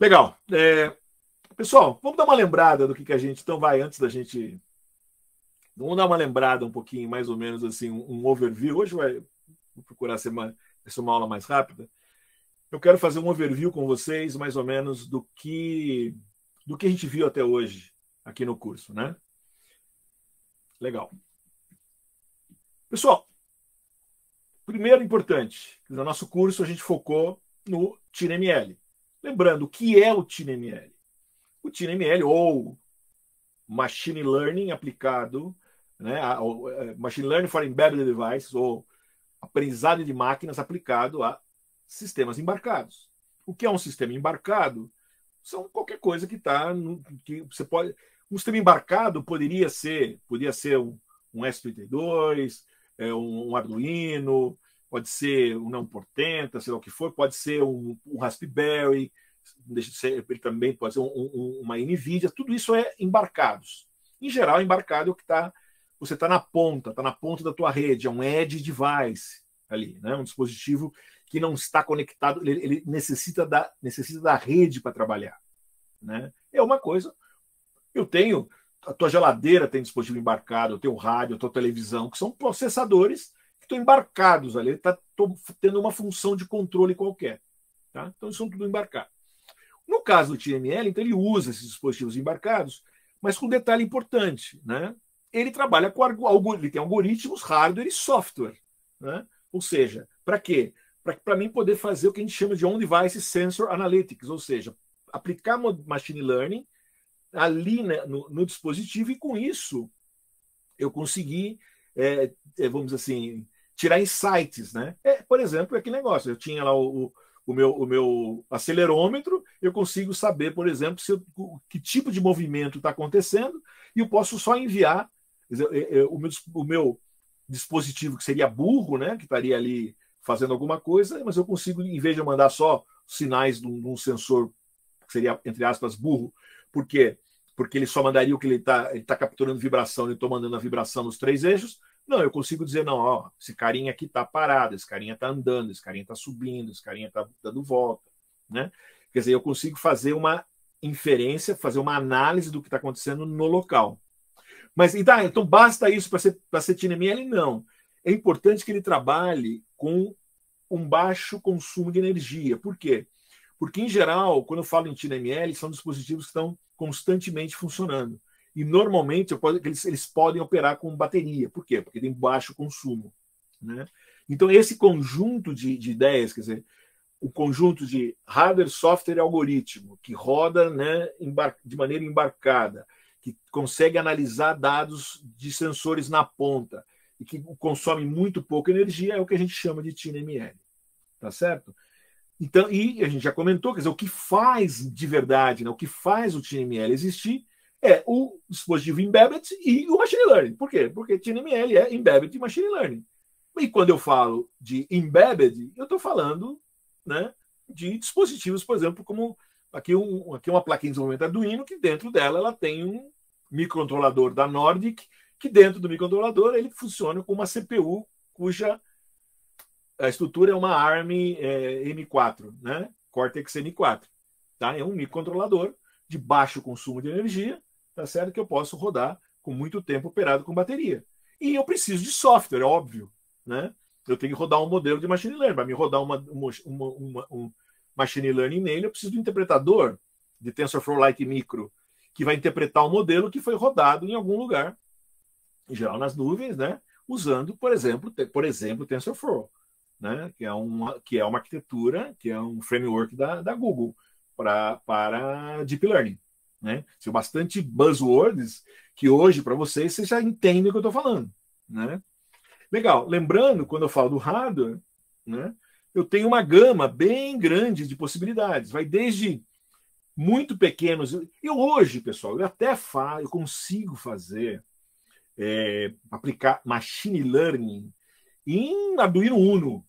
Legal. É, pessoal, vamos dar uma lembrada do que, que a gente. Então, vai, antes da gente. Vamos dar uma lembrada um pouquinho, mais ou menos assim, um, overview. Hoje vai vou procurar ser uma, ser uma aula mais rápida. Eu quero fazer um overview com vocês, mais ou menos, do que do que a gente viu até hoje aqui no curso, né? Legal. Pessoal, primeiro importante, no nosso curso a gente focou no TireML, Lembrando, o que é o TineML? O TineML, ou Machine Learning aplicado, né, é, Machine Learning for Embedded Devices, ou aprendizado de máquinas aplicado a sistemas embarcados. O que é um sistema embarcado? São qualquer coisa que está que você pode. Um sistema embarcado poderia ser, poderia ser um, um S32, é, um, um Arduino, pode ser um não portenta, sei lá o que for, pode ser um, um Raspberry, deixa de ser, ele também pode ser um, um, uma NVIDIA, tudo isso é embarcados. Em geral, embarcado é o que está, você está na ponta, está na ponta da tua rede, é um edge device ali, né? um dispositivo que não está conectado, ele, ele necessita, da, necessita da rede para trabalhar. Né? É uma coisa, eu tenho, a tua geladeira tem dispositivo embarcado, eu tenho rádio, a tua televisão, que são processadores estão embarcados ali, ele está tendo uma função de controle qualquer. Tá? Então, são tudo embarcados. No caso do TML, então, ele usa esses dispositivos embarcados, mas com um detalhe importante. Né? Ele trabalha com ele tem algoritmos hardware e software. Né? Ou seja, para quê? Para mim poder fazer o que a gente chama de on-device sensor analytics, ou seja, aplicar machine learning ali né, no, no dispositivo e com isso eu consegui é, vamos dizer assim, tirar insights, né? É, por exemplo, aquele é negócio, eu tinha lá o, o, meu, o meu acelerômetro, eu consigo saber, por exemplo, se eu, que tipo de movimento está acontecendo e eu posso só enviar é, é, o, meu, o meu dispositivo que seria burro, né, que estaria ali fazendo alguma coisa, mas eu consigo, em vez de mandar só sinais de um, sensor que seria, entre aspas, burro, porque porque ele só mandaria o que ele está ele tá capturando vibração, eu estou tá mandando a vibração nos três eixos, não, eu consigo dizer, não, ó, esse carinha aqui tá parado, esse carinha tá andando, esse carinha tá subindo, esse carinha tá dando volta, né? Quer dizer, eu consigo fazer uma inferência, fazer uma análise do que está acontecendo no local. Mas então, então basta isso para ser, para ser TNML? Não. É importante que ele trabalhe com um baixo consumo de energia. Por quê? Porque, em geral, quando eu falo em TNML, são dispositivos que estão constantemente funcionando. E normalmente posso, eles, eles podem operar com bateria. Por quê? Porque tem baixo consumo. Né? Então, esse conjunto de, de ideias, quer dizer, o conjunto de hardware, software e algoritmo que roda né, de maneira embarcada, que consegue analisar dados de sensores na ponta e que consome muito pouca energia, é o que a gente chama de TINML. Tá certo? Então, e a gente já comentou, quer dizer, o que faz de verdade, né, o que faz o TINML existir é o dispositivo embedded e o machine learning. Por quê? Porque TNML é embedded e machine learning. E quando eu falo de embedded, eu estou falando né, de dispositivos, por exemplo, como aqui, um, aqui uma plaquinha de desenvolvimento Arduino, que dentro dela ela tem um microcontrolador da Nordic, que dentro do microcontrolador ele funciona com uma CPU cuja a estrutura é uma ARM é, M4, né? Cortex M4. Tá? É um microcontrolador de baixo consumo de energia tá certo? Que eu posso rodar com muito tempo operado com bateria. E eu preciso de software, é óbvio, né? Eu tenho que rodar um modelo de machine learning. Para me rodar uma, uma, uma, um machine learning nele, eu preciso de um interpretador de TensorFlow-like micro que vai interpretar o um modelo que foi rodado em algum lugar, em geral nas nuvens, né? Usando, por exemplo, por exemplo, TensorFlow, né? Que é uma que é uma arquitetura, que é um framework da, da Google para para deep learning. Né? bastante buzzwords que hoje, para vocês, vocês já entendem o que eu estou falando. Né? Legal. Lembrando, quando eu falo do hardware, né, eu tenho uma gama bem grande de possibilidades. Vai desde muito pequenos. Eu hoje, pessoal, eu até faço, eu consigo fazer, é, aplicar machine learning em Arduino Uno.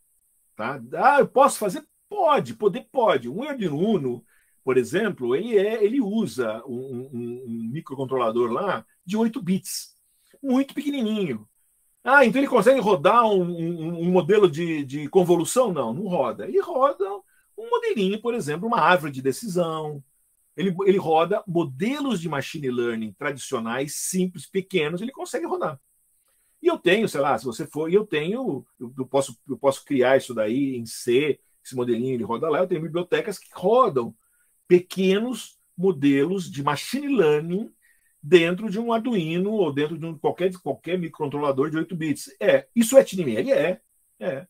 Tá? Ah, eu posso fazer? Pode, poder pode. Um Arduino Uno por exemplo, ele, é, ele usa um, um, um microcontrolador lá de 8 bits, muito pequenininho. Ah, então ele consegue rodar um, um, um modelo de, de, convolução? Não, não roda. Ele roda um modelinho, por exemplo, uma árvore de decisão. Ele, ele roda modelos de machine learning tradicionais, simples, pequenos, ele consegue rodar. E eu tenho, sei lá, se você for, eu tenho, eu, eu posso, eu posso criar isso daí em C, esse modelinho ele roda lá, eu tenho bibliotecas que rodam pequenos modelos de machine learning dentro de um Arduino ou dentro de um, qualquer, qualquer microcontrolador de 8 bits. É, isso é TNML? É, é.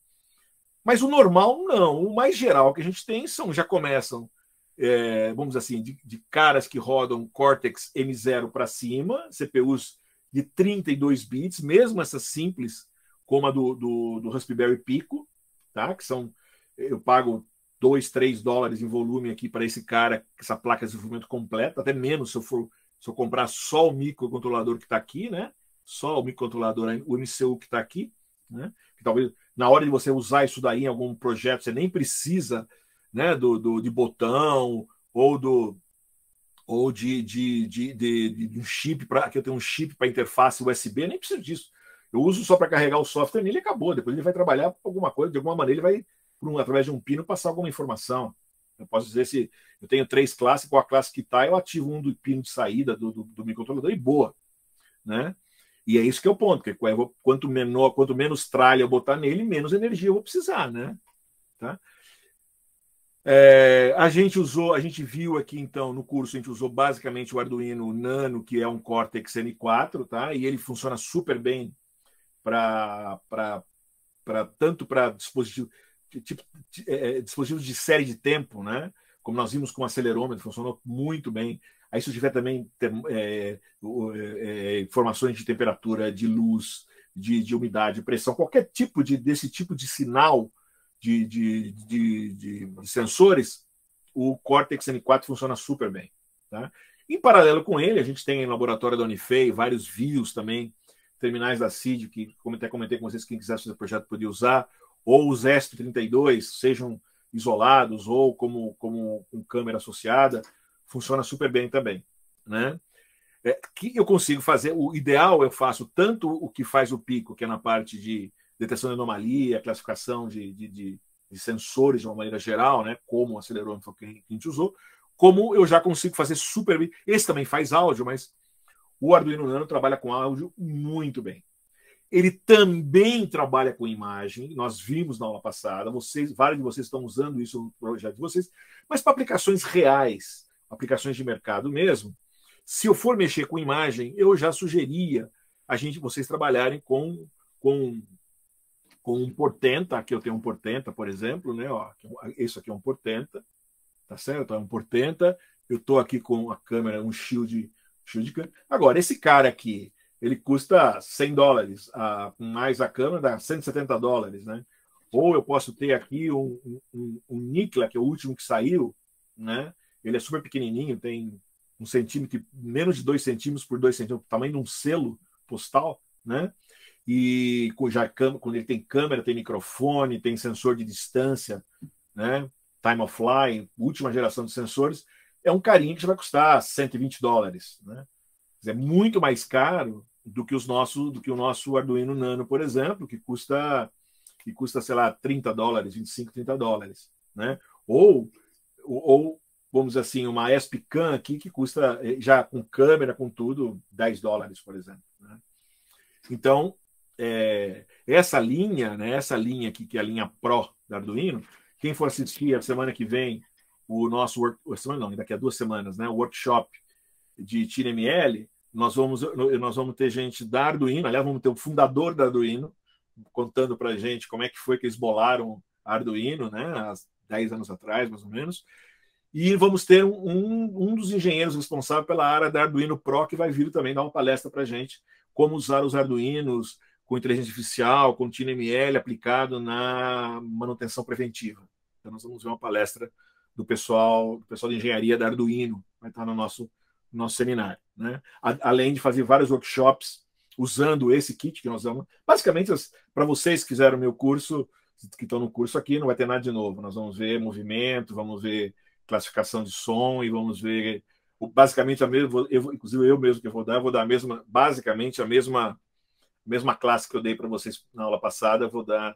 Mas o normal não. O mais geral que a gente tem são, já começam, é, vamos assim, de, de, caras que rodam Cortex M0 para cima, CPUs de 32 bits, mesmo essas simples, como a do, do, do Raspberry Pico, tá? que são, eu pago 2, 3 dólares em volume aqui para esse cara, essa placa de desenvolvimento completa, até menos se eu for se eu comprar só o microcontrolador que está aqui, né? Só o microcontrolador, o MCU que está aqui, né? Que talvez na hora de você usar isso daí em algum projeto, você nem precisa, né? Do, do de botão ou do ou de, de, de, de, de um chip para que eu tenho um chip para interface USB, nem preciso disso. Eu uso só para carregar o software nele e acabou. Depois ele vai trabalhar alguma coisa, de alguma maneira ele vai por um, através de um pino, passar alguma informação. Eu posso dizer se eu tenho três classes, qual a classe que está, eu ativo um do pino de saída do, do, do microcontrolador e boa. Né? E é isso que é o ponto, que quanto menor, quanto menos tralha eu botar nele, menos energia eu vou precisar, né? Tá? É, a gente usou, a gente viu aqui então no curso, a gente usou basicamente o Arduino Nano, que é um Cortex M4, tá? E ele funciona super bem para tanto para dispositivo tipo, é, é, dispositivos de série de tempo, né? Como nós vimos com o acelerômetro, funcionou muito bem. Aí se tiver também é, é, é, informações de temperatura, de luz, de, de, umidade, pressão, qualquer tipo de, desse tipo de sinal de, de, de sensores, o Cortex M4 funciona super bem. Tá? Em paralelo com ele, a gente tem em laboratório da Unifei vários views também, terminais da CID, que como até comentei com vocês, quem quiser fazer projeto poder usar ou os S32 sejam isolados ou como, como com câmera associada, funciona super bem também. Né? É, que eu consigo fazer, o ideal eu faço tanto o que faz o pico, que é na parte de detecção de anomalia, classificação de, de, de, de sensores de uma maneira geral, né? como o acelerômetro que a gente usou, como eu já consigo fazer super bem. Esse também faz áudio, mas o Arduino Nano trabalha com áudio muito bem. Ele também trabalha com imagem, nós vimos na aula passada, vocês, vários de vocês estão usando isso no projeto de vocês, mas para aplicações reais, aplicações de mercado mesmo. Se eu for mexer com imagem, eu já sugeria a gente vocês trabalharem com com com um portenta, aqui eu tenho um portenta, por exemplo, né, ó, isso aqui é um é portenta, tá certo? É um portenta. Eu estou aqui com a câmera, um shield, shield Agora esse cara aqui, ele custa 100 dólares, a, mais a câmera dá 170 dólares, né? Ou eu posso ter aqui um, um, um Nikla, que é o último que saiu, né? Ele é super pequenininho, tem um centímetro, menos de dois centímetros por dois centímetros, tamanho de um selo postal, né? E cuja câmera, quando ele tem câmera, tem microfone, tem sensor de distância, né? Time of flight, última geração de sensores, é um carinho que vai custar 120 dólares, né? É muito mais caro do que os nossos, do que o nosso Arduino Nano, por exemplo, que custa que custa, sei lá, 30 dólares, 25, 30 dólares, né? Ou ou vamos dizer assim, uma ESP-CAM aqui que custa eh, já com câmera, com tudo, 10 dólares, por exemplo, né? Então, é, essa linha, né, essa linha aqui, que é a linha Pro da Arduino, quem for assistir a semana que vem o nosso work, semana não, daqui a duas semanas, né, o workshop de TireML, nós vamos, nós vamos ter gente da Arduino, aliás, vamos ter o fundador da Arduino contando para a gente como é que foi que eles bolaram Arduino, né, há 10 anos atrás, mais ou menos. E vamos ter um, um dos engenheiros responsável pela área da Arduino Pro, que vai vir também dar uma palestra para a gente, como usar os Arduinos com inteligência artificial, com TinyML aplicado na manutenção preventiva. Então, nós vamos ver uma palestra do pessoal, do pessoal de engenharia da Arduino, vai estar no nosso nosso seminário. Né? além de fazer vários workshops usando esse kit que nós vamos. Basicamente, para vocês que fizeram meu curso, que estão no curso aqui, não vai ter nada de novo. Nós vamos ver movimento, vamos ver classificação de som e vamos ver basicamente a mesma. Eu, inclusive, eu mesmo que vou dar, vou dar a mesma, basicamente a mesma mesma classe que eu dei para vocês na aula passada, vou dar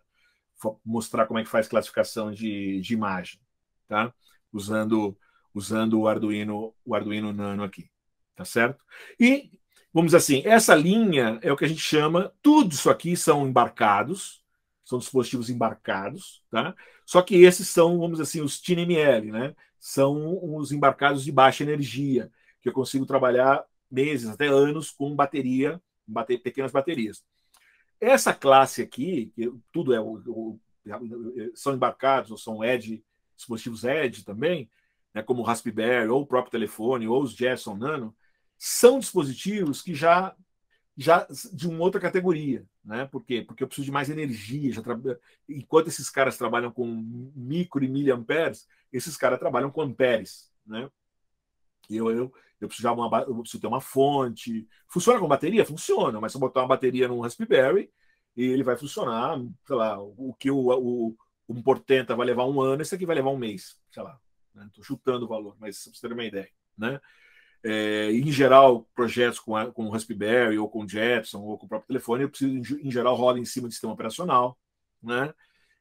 vou mostrar como é que faz classificação de, de imagem, tá? Usando usando o Arduino, o Arduino Nano aqui, tá certo? E vamos assim, essa linha é o que a gente chama, tudo isso aqui são embarcados, são dispositivos embarcados, tá? Só que esses são, vamos assim, os TINML, né? São os embarcados de baixa energia, que eu consigo trabalhar meses, até anos com bateria, bater, pequenas baterias. Essa classe aqui, que tudo é o, o, são embarcados ou são edge, dispositivos edge também, né, como o Raspberry, ou o próprio telefone, ou os Jetson Nano, são dispositivos que já já de uma outra categoria, né? Por quê? Porque eu preciso de mais energia. Já tra... Enquanto esses caras trabalham com micro e miliamperes, esses caras trabalham com amperes, né? Eu, eu, eu, preciso, uma, eu preciso ter uma fonte. Funciona com bateria? Funciona, mas se eu botar uma bateria num Raspberry, ele vai funcionar, sei lá, o que o, o, um Portenta vai levar um ano, esse aqui vai levar um mês, sei lá. Né? Estou chutando o valor, mas para você ter uma ideia. Né? É, em geral, projetos com, o Raspberry ou com Jetson ou com o próprio telefone, eu preciso, em geral, roda em cima de sistema operacional. Né?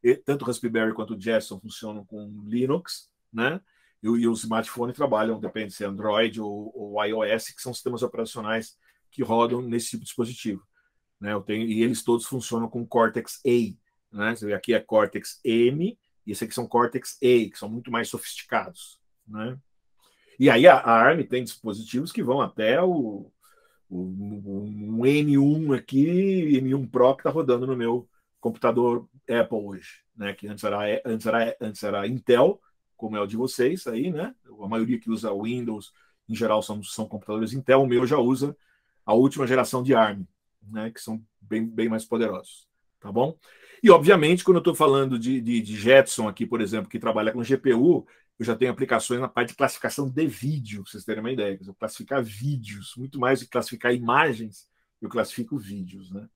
E, tanto Raspberry quanto Jetson funcionam com Linux. Né? E, e os smartphones trabalham, depende se é Android ou, ou iOS, que são sistemas operacionais que rodam nesse tipo de dispositivo. Né? Eu tenho, e eles todos funcionam com Cortex-A. Né? Aqui é Cortex-M, e esse aqui são Cortex-A, que são muito mais sofisticados. Né? E aí a ARM tem dispositivos que vão até o, um N1 aqui, M 1 Pro que está rodando no meu computador Apple hoje, né? Que antes era, antes era, antes era Intel, como é o de vocês aí, né? A maioria que usa Windows, em geral, são, são computadores Intel. O meu já usa a última geração de ARM, né? Que são bem, bem mais poderosos tá bom? E, obviamente, quando eu estou falando de, de, de, Jetson aqui, por exemplo, que trabalha com GPU, eu já tenho aplicações na parte de classificação de vídeo, para vocês terem uma ideia. Eu classificar vídeos, muito mais do que classificar imagens, eu classifico vídeos, né?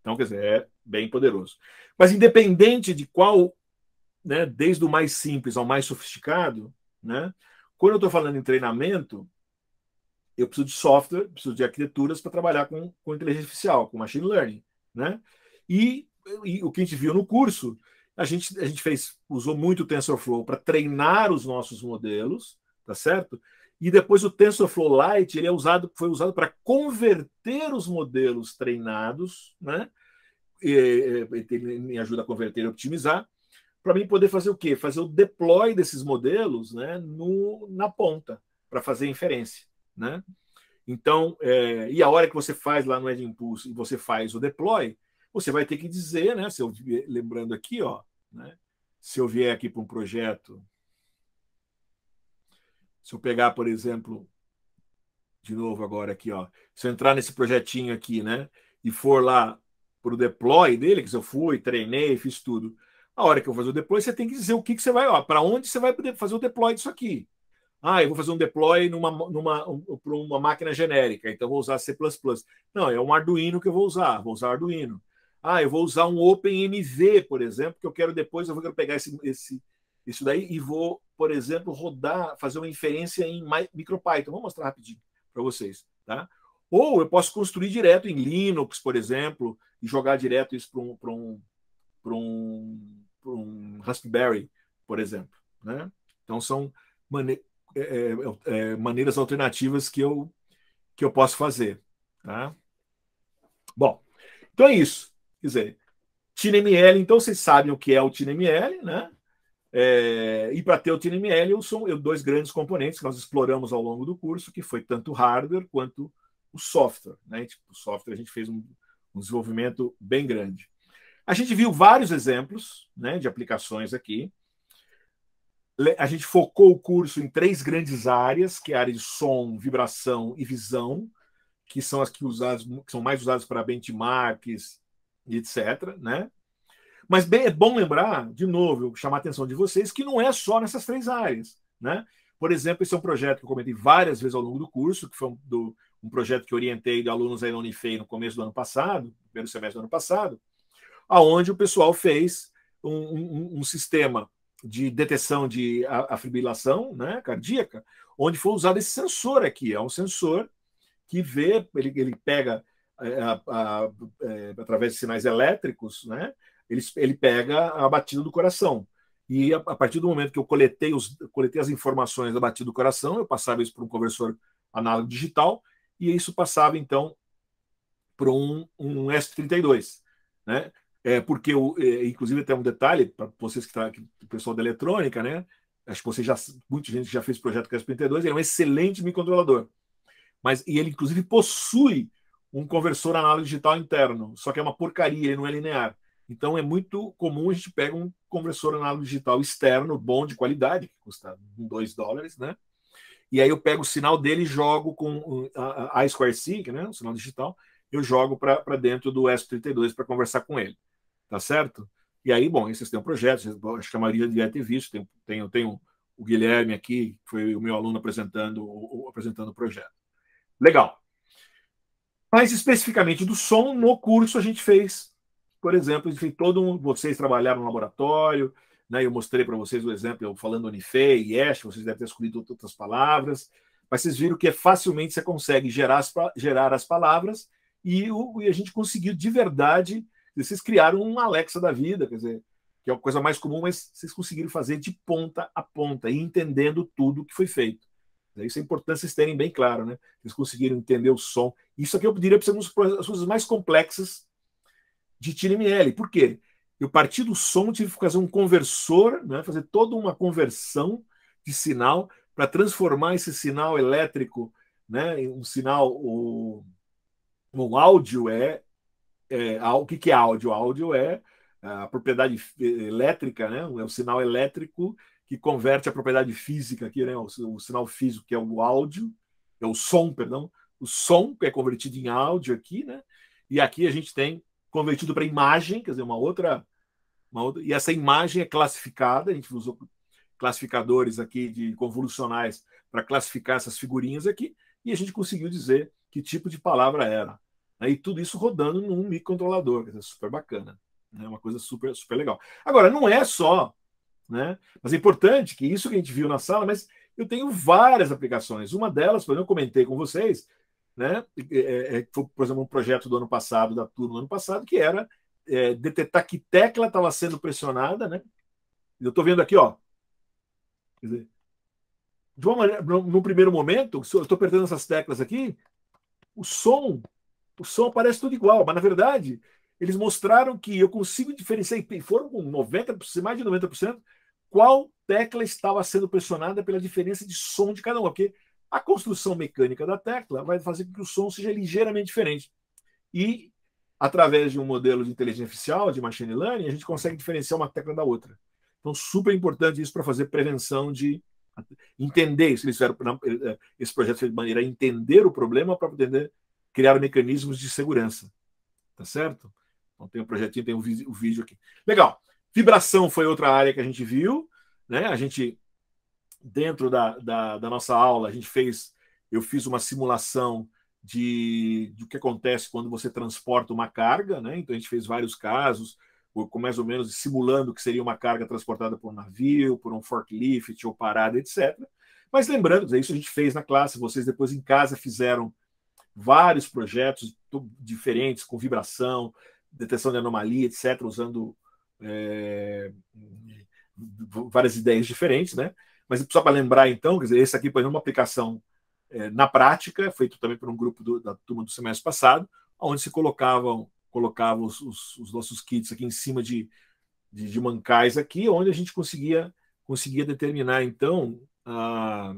Então, quer dizer, é bem poderoso. Mas independente de qual, né, desde o mais simples ao mais sofisticado, né? Quando eu estou falando em treinamento, eu preciso de software, preciso de arquiteturas para trabalhar com, com inteligência artificial, com machine learning, né? E, e o que a gente viu no curso, a gente, a gente fez, usou muito o TensorFlow para treinar os nossos modelos, tá certo? E depois o TensorFlow Lite ele é usado, foi usado para converter os modelos treinados, né? ele me ajuda a converter e otimizar, para mim poder fazer o quê? Fazer o deploy desses modelos né, no, na ponta, para fazer inferência. Né? Então, é, e a hora que você faz lá no Ed Impulse e você faz o deploy, você vai ter que dizer, né? Se eu, lembrando aqui, ó, né? se eu vier aqui para um projeto, se eu pegar, por exemplo, de novo agora aqui, ó, se eu entrar nesse projetinho aqui, né, e for lá para o deploy dele, que eu fui, treinei, fiz tudo, a hora que eu fazer o deploy, você tem que dizer o que, que você vai, ó, para onde você vai poder fazer o deploy disso aqui. Ah, eu vou fazer um deploy numa, numa, uma máquina genérica, então vou usar C++. Não, é um Arduino que eu vou usar, vou usar Arduino. Ah, eu vou usar um OpenMV, por exemplo, que eu quero depois, eu vou pegar esse, esse, isso daí e vou, por exemplo, rodar, fazer uma inferência em MicroPython. Vou mostrar rapidinho para vocês. Tá? Ou eu posso construir direto em Linux, por exemplo, e jogar direto isso para um, um, um, um Raspberry, por exemplo. Né? Então, são mane é é, é, é, maneiras alternativas que eu, que eu posso fazer. Tá? Bom, então é isso. Quer dizer, TineML, então vocês sabem o que é o TineML, né? É, e para ter o TineML, eu sou eu, dois grandes componentes que nós exploramos ao longo do curso, que foi tanto o hardware quanto o software. Né? tipo o software a gente fez um, um, desenvolvimento bem grande. A gente viu vários exemplos né, de aplicações aqui. A gente focou o curso em três grandes áreas, que é a área de som, vibração e visão, que são as que, usadas, que são mais usadas para benchmarks, etc. Né? Mas bem, é bom lembrar, de novo, chamar a atenção de vocês, que não é só nessas três áreas. Né? Por exemplo, esse é um projeto que eu comentei várias vezes ao longo do curso, que foi um, do, um projeto que orientei de alunos aí na Unifei no começo do ano passado, primeiro semestre do ano passado, aonde o pessoal fez um, um, um sistema de detecção de afibrilação né, cardíaca, onde foi usado esse sensor aqui. É um sensor que vê, ele, ele pega é, a, é, através de sinais elétricos, né? Ele, ele pega a batida do coração. E a, partir do momento que eu coletei, os, coletei as informações da batida do coração, eu passava isso para um conversor análogo digital, e isso passava então para um, um ESP32. Né? É, porque, eu, é, inclusive, tem um detalhe para vocês que estão tá, o pessoal da eletrônica, né? acho que vocês já, muita gente já fez projeto com o ESP32, ele é um excelente microcontrolador. Mas, e ele, inclusive, possui um conversor análogo digital interno, só que é uma porcaria, ele não é linear. Então é muito comum a gente pega um conversor análogo digital externo, bom de qualidade, que custa 2 dólares, né? E aí eu pego o sinal dele e jogo com a, a I2C, é, né, o sinal digital, eu jogo para dentro do S32 para conversar com ele. Tá certo? E aí, bom, esses têm um projeto, acho que a Maria devia ter visto, tem, tem, tem o Guilherme aqui, que foi o meu aluno apresentando, apresentando o projeto. Legal. Mas especificamente do som, no curso a gente fez, por exemplo, enfim, todo um, vocês trabalharam no laboratório, né? Eu mostrei para vocês o exemplo, eu falando e Yesh, vocês devem ter escolhido outras palavras, mas vocês viram que é facilmente você consegue gerar as, gerar as palavras e, o, e a gente conseguiu de verdade, vocês criaram um Alexa da vida, quer dizer, que é uma coisa mais comum, mas vocês conseguiram fazer de ponta a ponta e entendendo tudo que foi feito. Né? Isso é importante vocês terem bem claro, né? Vocês conseguiram entender o som. Isso aqui eu diria para ser uma das coisas mais complexas de TLML. Por quê? Eu parti do som, tive que fazer um conversor, né? fazer toda uma conversão de sinal para transformar esse sinal elétrico, né? Em um sinal, o, um áudio é, é o que, que é áudio? Áudio é a propriedade eh, elétrica, né? É o sinal elétrico que converte a propriedade física aqui, né, o, o sinal físico, que é o áudio, é o som, perdão, o som que é convertido em áudio aqui, né? E aqui a gente tem convertido para imagem, quer dizer, uma outra, uma outra, e essa imagem é classificada, a gente usou classificadores aqui de convolucionais para classificar essas figurinhas aqui, e a gente conseguiu dizer que tipo de palavra era. Aí né, E tudo isso rodando num microcontrolador, quer dizer, super bacana. É né? uma coisa super, super legal. Agora, não é só né? Mas é importante que isso que a gente viu na sala, mas eu tenho várias aplicações. Uma delas, por exemplo, eu comentei com vocês, né? É, é, é foi, por exemplo, um projeto do ano passado, da turma do ano passado, que era é, detectar que tecla estava sendo pressionada. Né? Eu estou vendo aqui, ó. Dizer, de uma maneira, no, no primeiro momento, eu estou apertando essas teclas aqui, o som, o som parece tudo igual, mas na verdade eles mostraram que eu consigo diferenciar, e foram com 90%, mais de 90%, qual tecla estava sendo pressionada pela diferença de som de cada uma, porque a construção mecânica da tecla vai fazer com que o som seja ligeiramente diferente. E, através de um modelo de inteligência artificial, de machine learning, a gente consegue diferenciar uma tecla da outra. Então, super importante isso para fazer prevenção de entender isso. Eles fizeram eh, eh, esse projeto foi de maneira a entender o problema para poder né, criar mecanismos de segurança. Tá certo? Então, tem um projetinho, tem o um vídeo aqui. Legal. Vibração foi outra área que a gente viu, né? A gente, dentro da, da, da nossa aula, a gente fez, eu fiz uma simulação de, de o que acontece quando você transporta uma carga, né? Então a gente fez vários casos, com mais ou menos simulando que seria uma carga transportada por um navio, por um forklift ou parada, etc. Mas lembrando, isso a gente fez na classe, vocês depois em casa fizeram vários projetos diferentes com vibração, detecção de anomalia, etc., usando é, várias ideias diferentes, né? Mas só para lembrar, então, quer dizer, esse aqui, foi uma aplicação é, na prática, é feito também por um grupo do, da turma do semestre passado, onde se colocavam, colocavam os, os, os nossos kits aqui em cima de, de, de, mancais aqui, onde a gente conseguia, conseguia determinar, então, a,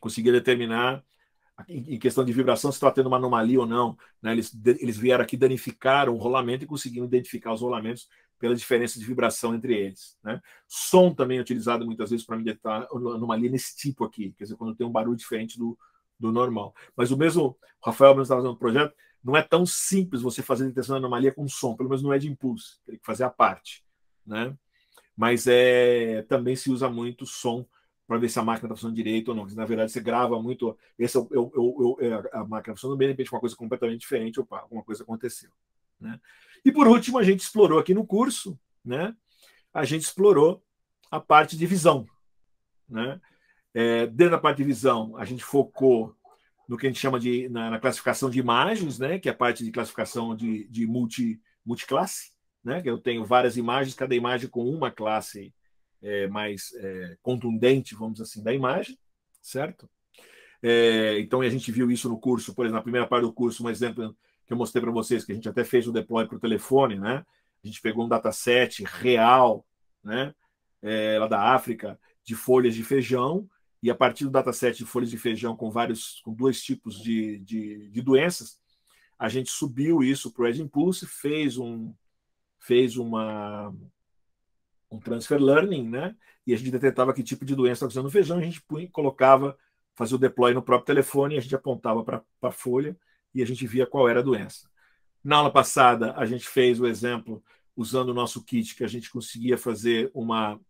conseguia determinar em questão de vibração, se está tendo uma anomalia ou não. Né? Eles, eles vieram aqui, danificaram o rolamento e conseguiram identificar os rolamentos pela diferença de vibração entre eles. Né? Som também é utilizado muitas vezes para meditar anomalia nesse tipo aqui, quer dizer, quando tem um barulho diferente do, do normal. Mas o mesmo, o Rafael mesmo estava fazendo um projeto, não é tão simples você fazer a detecção da anomalia com som, pelo menos não é de impulso, tem que fazer a parte. Né? Mas é, também se usa muito som para ver se a máquina está funcionando direito ou não. Porque, na verdade, você grava muito. Esse eu, eu, eu, a máquina funcionando bem, de repente, uma coisa completamente diferente, opa, alguma coisa aconteceu. Né? E por último, a gente explorou aqui no curso, né? a gente explorou a parte de visão. Né? É, dentro da parte de visão, a gente focou no que a gente chama de na, na classificação de imagens, né? que é a parte de classificação de, de multi, multiclasse, né? que eu tenho várias imagens, cada imagem com uma classe é, mais é, contundente, vamos assim, da imagem, certo? É, então, a gente viu isso no curso, por exemplo, na primeira parte do curso, um exemplo que eu mostrei para vocês, que a gente até fez o deploy para o telefone, né? A gente pegou um dataset real, né? É, lá da África, de folhas de feijão, e a partir do dataset de folhas de feijão com vários, com dois tipos de, de, de doenças, a gente subiu isso para o Ed Impulse, fez um, fez uma, um transfer learning, né? E a gente detectava que tipo de doença estava usando feijão, a gente punha, colocava, fazia o deploy no próprio telefone, a gente apontava para a folha e a gente via qual era a doença. Na aula passada, a gente fez o exemplo usando o nosso kit que a gente conseguia fazer uma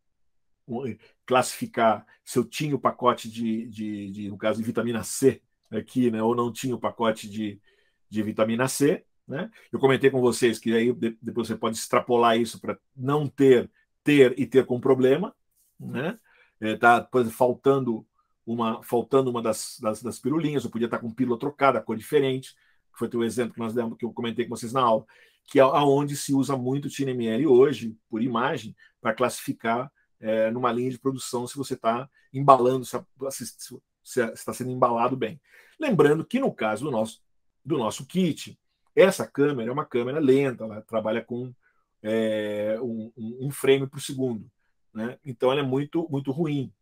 um, classificar se eu tinha o pacote de, de, de, no caso de vitamina C aqui, né, ou não tinha o pacote de, de vitamina C, né? Eu comentei com vocês que aí depois você pode extrapolar isso para não ter ter e ter com problema, né? É, tá faltando uma faltando uma das, das, das pirulinhas, eu podia estar tá com pílula trocada, cor diferente, que foi o exemplo que nós demos, que eu comentei com vocês na aula, que é aonde se usa muito TNML hoje, por imagem, para classificar é, numa linha de produção se você está embalando, se, está sendo embalado bem. Lembrando que no caso do nosso, do nosso kit, essa câmera é uma câmera lenta, ela trabalha com é, um, um, frame por segundo. Né? Então ela é muito, muito ruim.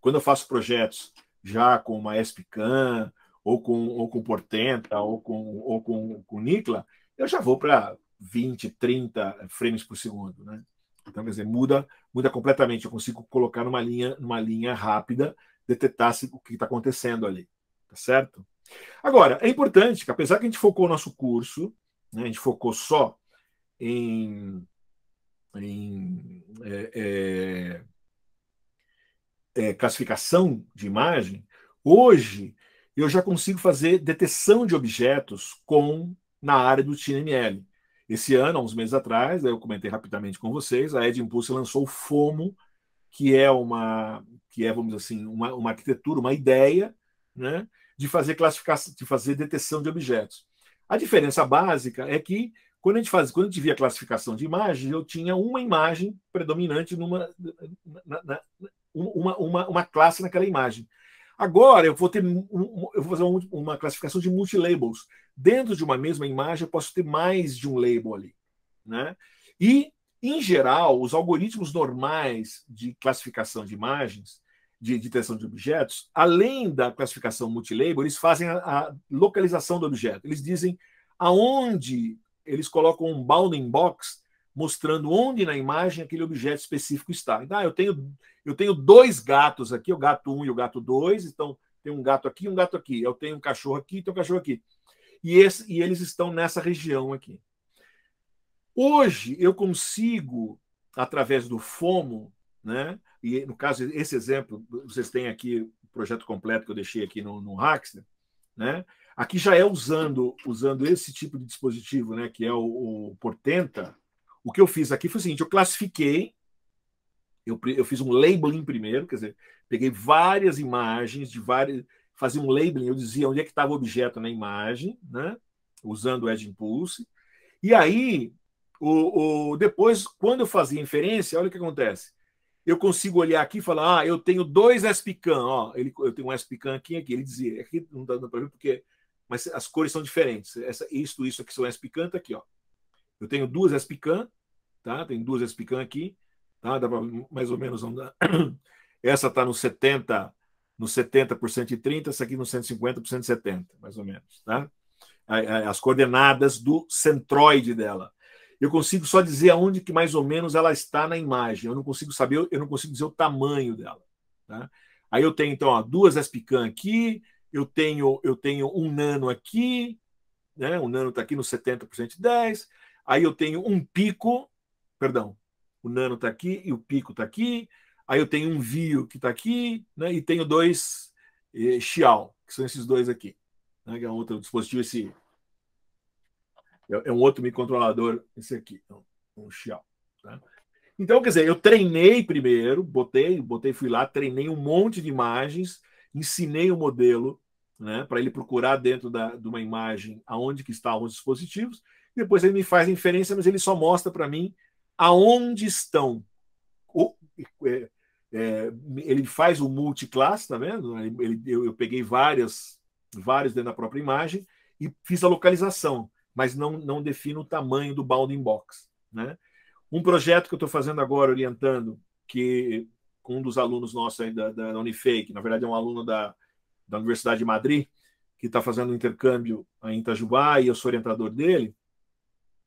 Quando eu faço projetos já com uma SPCAM, ou com, ou com Portenta, ou com, ou com, com Nikla, eu já vou para 20, 30 frames por segundo. Né? Então, quer dizer, muda, muda completamente. Eu consigo colocar numa linha, numa linha rápida, detectar o que está acontecendo ali. Tá certo? Agora, é importante que, apesar que a gente focou o nosso curso, né, a gente focou só em, em é, é, é, classificação de imagem, hoje eu já consigo fazer detecção de objetos com na área do TNML. Esse ano, há uns meses atrás, eu comentei rapidamente com vocês, a Ed Impulse lançou o FOMO, que é uma, que é, vamos dizer assim, uma, uma arquitetura, uma ideia, né, de fazer classificação, de fazer detecção de objetos. A diferença básica é que quando a gente faz, quando a gente via classificação de imagens, eu tinha uma imagem predominante numa na, na, uma, uma, uma classe naquela imagem. Agora eu vou ter eu vou fazer uma classificação de multilabels. Dentro de uma mesma imagem eu posso ter mais de um label ali, né? E em geral, os algoritmos normais de classificação de imagens, de detecção de objetos, além da classificação multilabel, eles fazem a, a localização do objeto. Eles dizem aonde eles colocam um bounding box mostrando onde na imagem aquele objeto específico está. Então, ah, eu tenho, eu tenho dois gatos aqui, o gato 1 um e o gato 2, então tem um gato aqui e um gato aqui. Eu tenho um cachorro aqui e tem um cachorro aqui. E, esse, e eles estão nessa região aqui. Hoje eu consigo, através do FOMO, né? E no caso, esse exemplo, vocês têm aqui o projeto completo que eu deixei aqui no, no né? Aqui já é usando, usando esse tipo de dispositivo, né, que é o, o Portenta. O que eu fiz aqui foi o seguinte: eu classifiquei, eu, eu fiz um labeling primeiro, quer dizer, peguei várias imagens de várias. Fazia um labeling, eu dizia onde é que estava o objeto na imagem, né, usando o Edge Impulse. E aí, o, o, depois, quando eu fazia inferência, olha o que acontece eu consigo olhar aqui e falar, ah, eu tenho dois SPCAM, ó, ele, eu tenho um SPCAM aqui aqui. Ele dizia, aqui não dá para ver porque mas as cores são diferentes. Essa, isso, isso aqui são espican, tá aqui, ó. Eu tenho duas espican, tá? Tem duas espican aqui, tá? Dá pra mais ou menos andar. Essa tá no 70, no 70 por 130, essa aqui no 150 por 170, mais ou menos, tá? As coordenadas do centroide dela. Eu consigo só dizer aonde que mais ou menos ela está na imagem. Eu não consigo saber, eu não consigo dizer o tamanho dela, tá? Aí eu tenho então ó, duas espican aqui, eu tenho eu tenho um nano aqui, né? O nano está aqui no 70% de 10. Aí eu tenho um pico, perdão, o nano está aqui e o pico está aqui. Aí eu tenho um vio que está aqui, né? E tenho dois eh, xiao, que são esses dois aqui, né? Que é um outro dispositivo esse é, é um outro microcontrolador esse aqui, é um xiao, tá? Então, quer dizer, eu treinei primeiro, botei, botei, fui lá, treinei um monte de imagens ensinei o modelo né, para ele procurar dentro da, de uma imagem aonde que estavam os dispositivos, depois ele me faz a inferência, mas ele só mostra para mim aonde estão. O, é, é, ele faz o multiclass, tá vendo? Ele, eu, eu, peguei várias, vários dentro da própria imagem e fiz a localização, mas não, não defino o tamanho do bounding box. Né? Um projeto que eu estou fazendo agora, orientando, que com um dos alunos nossos aí da, da, Unifei, que na verdade é um aluno da, da Universidade de Madrid, que está fazendo um intercâmbio em Itajubá, e eu sou orientador dele,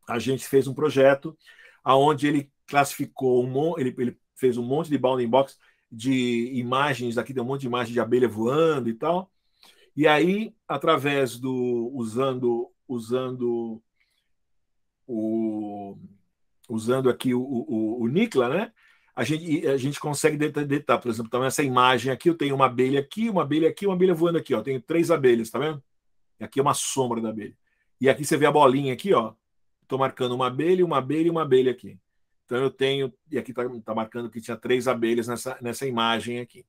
a gente fez um projeto aonde ele classificou, um, ele, ele fez um monte de bounding box de imagens, daqui tem um monte de imagens de abelha voando e tal, e aí, através do, usando, usando o usando aqui o, o, o Nikla, né? a gente, a gente consegue detectar, por exemplo, então essa imagem aqui, eu tenho uma abelha aqui, uma abelha aqui, uma abelha voando aqui, ó. Tenho três abelhas, tá vendo? E aqui é uma sombra da abelha. E aqui você vê a bolinha aqui, ó. Estou marcando uma abelha, uma abelha e uma abelha aqui. Então eu tenho, e aqui está tá marcando que tinha três abelhas nessa, nessa imagem aqui.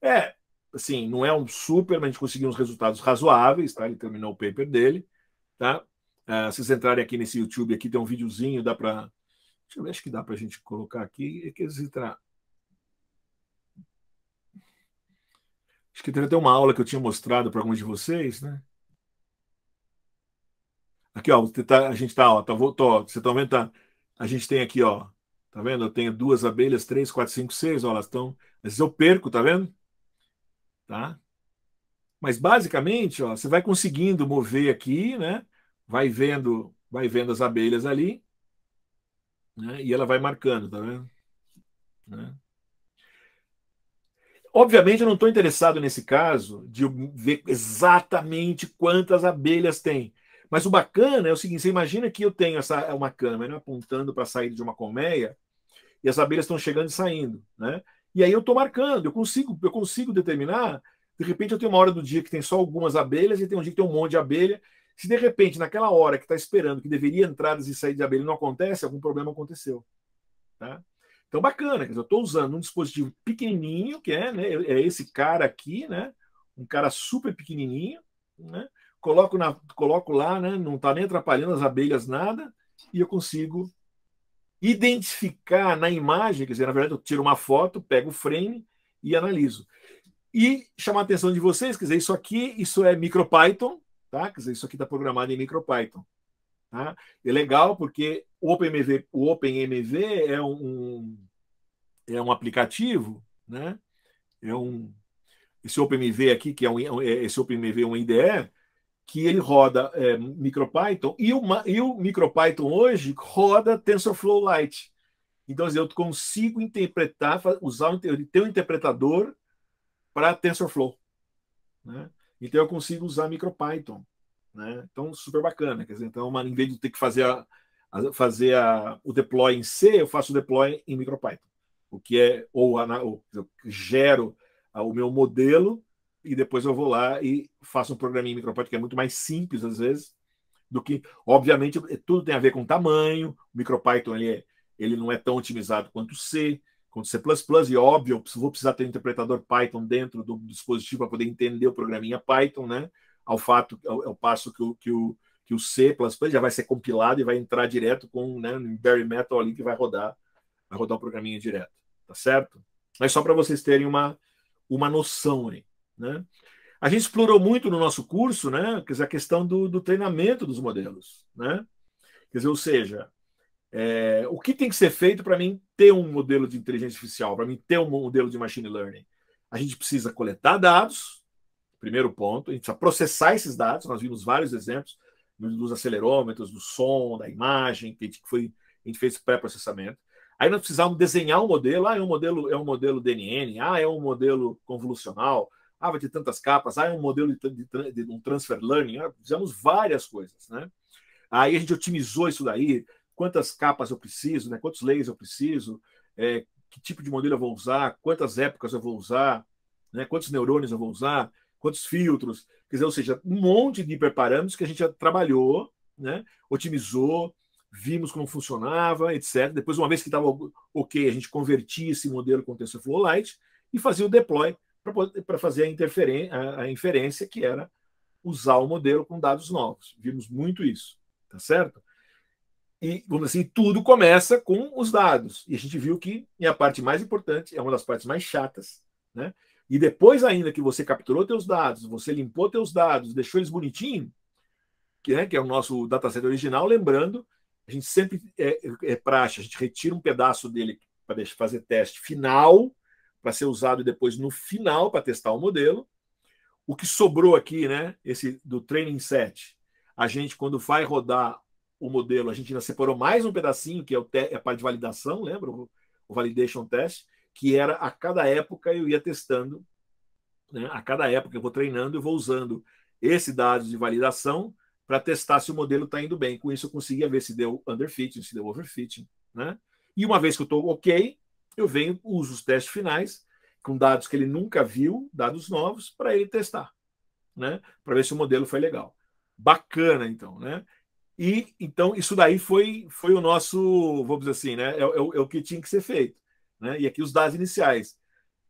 É, assim, não é um super, mas a gente conseguiu uns resultados razoáveis, tá? Ele terminou o paper dele, tá? Uh, se vocês entrarem aqui nesse YouTube, aqui tem um videozinho, dá para Deixa eu ver, acho que dá para a gente colocar aqui. É que eles entraram. Acho que teve até uma aula que eu tinha mostrado para alguns de vocês, né? Aqui, ó, tá, a gente tá, ó, tá, voltou, você tá vendo, tá, a gente tem aqui, ó, tá vendo? Eu tenho duas abelhas, três, quatro, cinco, seis, ó, elas estão, às vezes eu perco, tá vendo? Tá? Mas basicamente, ó, você vai conseguindo mover aqui, né? Vai vendo, vai vendo as abelhas ali. Né? E ela vai marcando, tá vendo? Né? Obviamente, eu não estou interessado nesse caso de ver exatamente quantas abelhas tem. Mas o bacana é o seguinte: você imagina que eu tenho essa, uma câmera né, apontando para a saída de uma colmeia e as abelhas estão chegando e saindo, né? E aí eu estou marcando, eu consigo, eu consigo determinar. De repente, eu tenho uma hora do dia que tem só algumas abelhas e tem um dia que tem um monte de abelha se de repente, naquela hora que está esperando que deveria entrar e sair de abelha não acontece, algum problema aconteceu. Tá? Então, bacana, dizer, eu estou usando um dispositivo pequenininho, que é, né, é esse cara aqui, né, um cara super pequenininho, né, coloco, na, coloco lá, né, não está nem atrapalhando as abelhas nada, e eu consigo identificar na imagem, quer dizer, na verdade eu tiro uma foto, pego o frame e analiso. E chamar a atenção de vocês, quer dizer, isso aqui, isso é MicroPython, Tá? Quer dizer, isso aqui está programado em MicroPython. Tá? É legal porque o OpenMV, o OpenMV é, um, é um aplicativo, né? é um, esse OpenMV aqui, que é um, é, esse OpenMV é um IDE, que ele roda é, MicroPython e o, e o MicroPython hoje roda TensorFlow Lite. Então, eu consigo interpretar, usar o teu interpretador para TensorFlow. Né? Então eu consigo usar MicroPython, né? Então super bacana, quer dizer, então em vez de ter que fazer a, a fazer a, o deploy em C, eu faço o deploy em MicroPython, o que é ou, a, ou eu gero o meu modelo e depois eu vou lá e faço um programinha em MicroPython que é muito mais simples às vezes do que, obviamente, é, tudo tem a ver com tamanho. O MicroPython ele, é, ele não é tão otimizado quanto o C, com C++ e óbvio, eu vou precisar ter um interpretador Python dentro do dispositivo para poder entender o programinha Python, né? Ao fato, ao, ao passo que o, que o que o C++ já vai ser compilado e vai entrar direto com né, um bare metal ali que vai rodar, vai rodar o programinha direto, tá certo? Mas só para vocês terem uma uma noção aí, né? A gente explorou muito no nosso curso, né? Quer dizer, a questão do, do treinamento dos modelos, né? Quer dizer, ou seja, é, o que tem que ser feito para mim ter um modelo de inteligência artificial, para mim ter um modelo de machine learning? A gente precisa coletar dados, primeiro ponto, a gente precisa processar esses dados. Nós vimos vários exemplos dos acelerômetros, do som, da imagem, que a gente, foi, a gente fez pré-processamento. Aí nós precisamos desenhar um modelo. Ah, é um modelo, é um modelo DNN, ah, é um modelo convolucional, ah, vai ter tantas capas, ah, é um modelo de, de, de um transfer learning. Ah, fizemos várias coisas, né? Aí a gente otimizou isso daí, quantas capas eu preciso, né? quantos leis eu preciso, é, que tipo de modelo eu vou usar, quantas épocas eu vou usar, né? quantos neurônios eu vou usar, quantos filtros. Quer dizer, ou seja, um monte de hiperparâmetros que a gente já trabalhou, né? otimizou, vimos como funcionava, etc. Depois, uma vez que estava ok, a gente convertia esse modelo com o TensorFlow Lite e fazia o deploy para fazer a, a, a inferência, que era usar o modelo com dados novos. Vimos muito isso, tá certo? E, vamos assim, tudo começa com os dados. E a gente viu que é a parte mais importante, é uma das partes mais chatas, né? E depois ainda que você capturou teus dados, você limpou teus dados, deixou eles bonitinho, que, né, que é o nosso dataset original, lembrando, a gente sempre é, é, é praxe, a gente retira um pedaço dele para deixar fazer teste final, para ser usado depois no final para testar o modelo. O que sobrou aqui, né, esse do training set, a gente quando vai rodar o modelo, a gente ainda separou mais um pedacinho, que é, o é a parte de validação, lembra? O, o validation test, que era a cada época eu ia testando, né? a cada época eu vou treinando, eu vou usando esse dado de validação para testar se o modelo está indo bem. Com isso eu conseguia ver se deu underfitting, se deu overfitting, né? E uma vez que eu estou ok, eu venho, uso os testes finais com dados que ele nunca viu, dados novos, para ele testar, né? Para ver se o modelo foi legal. Bacana, então, né? E então isso daí foi, foi o nosso, vamos dizer assim, né? É, é, é o que tinha que ser feito. Né? E aqui os dados iniciais.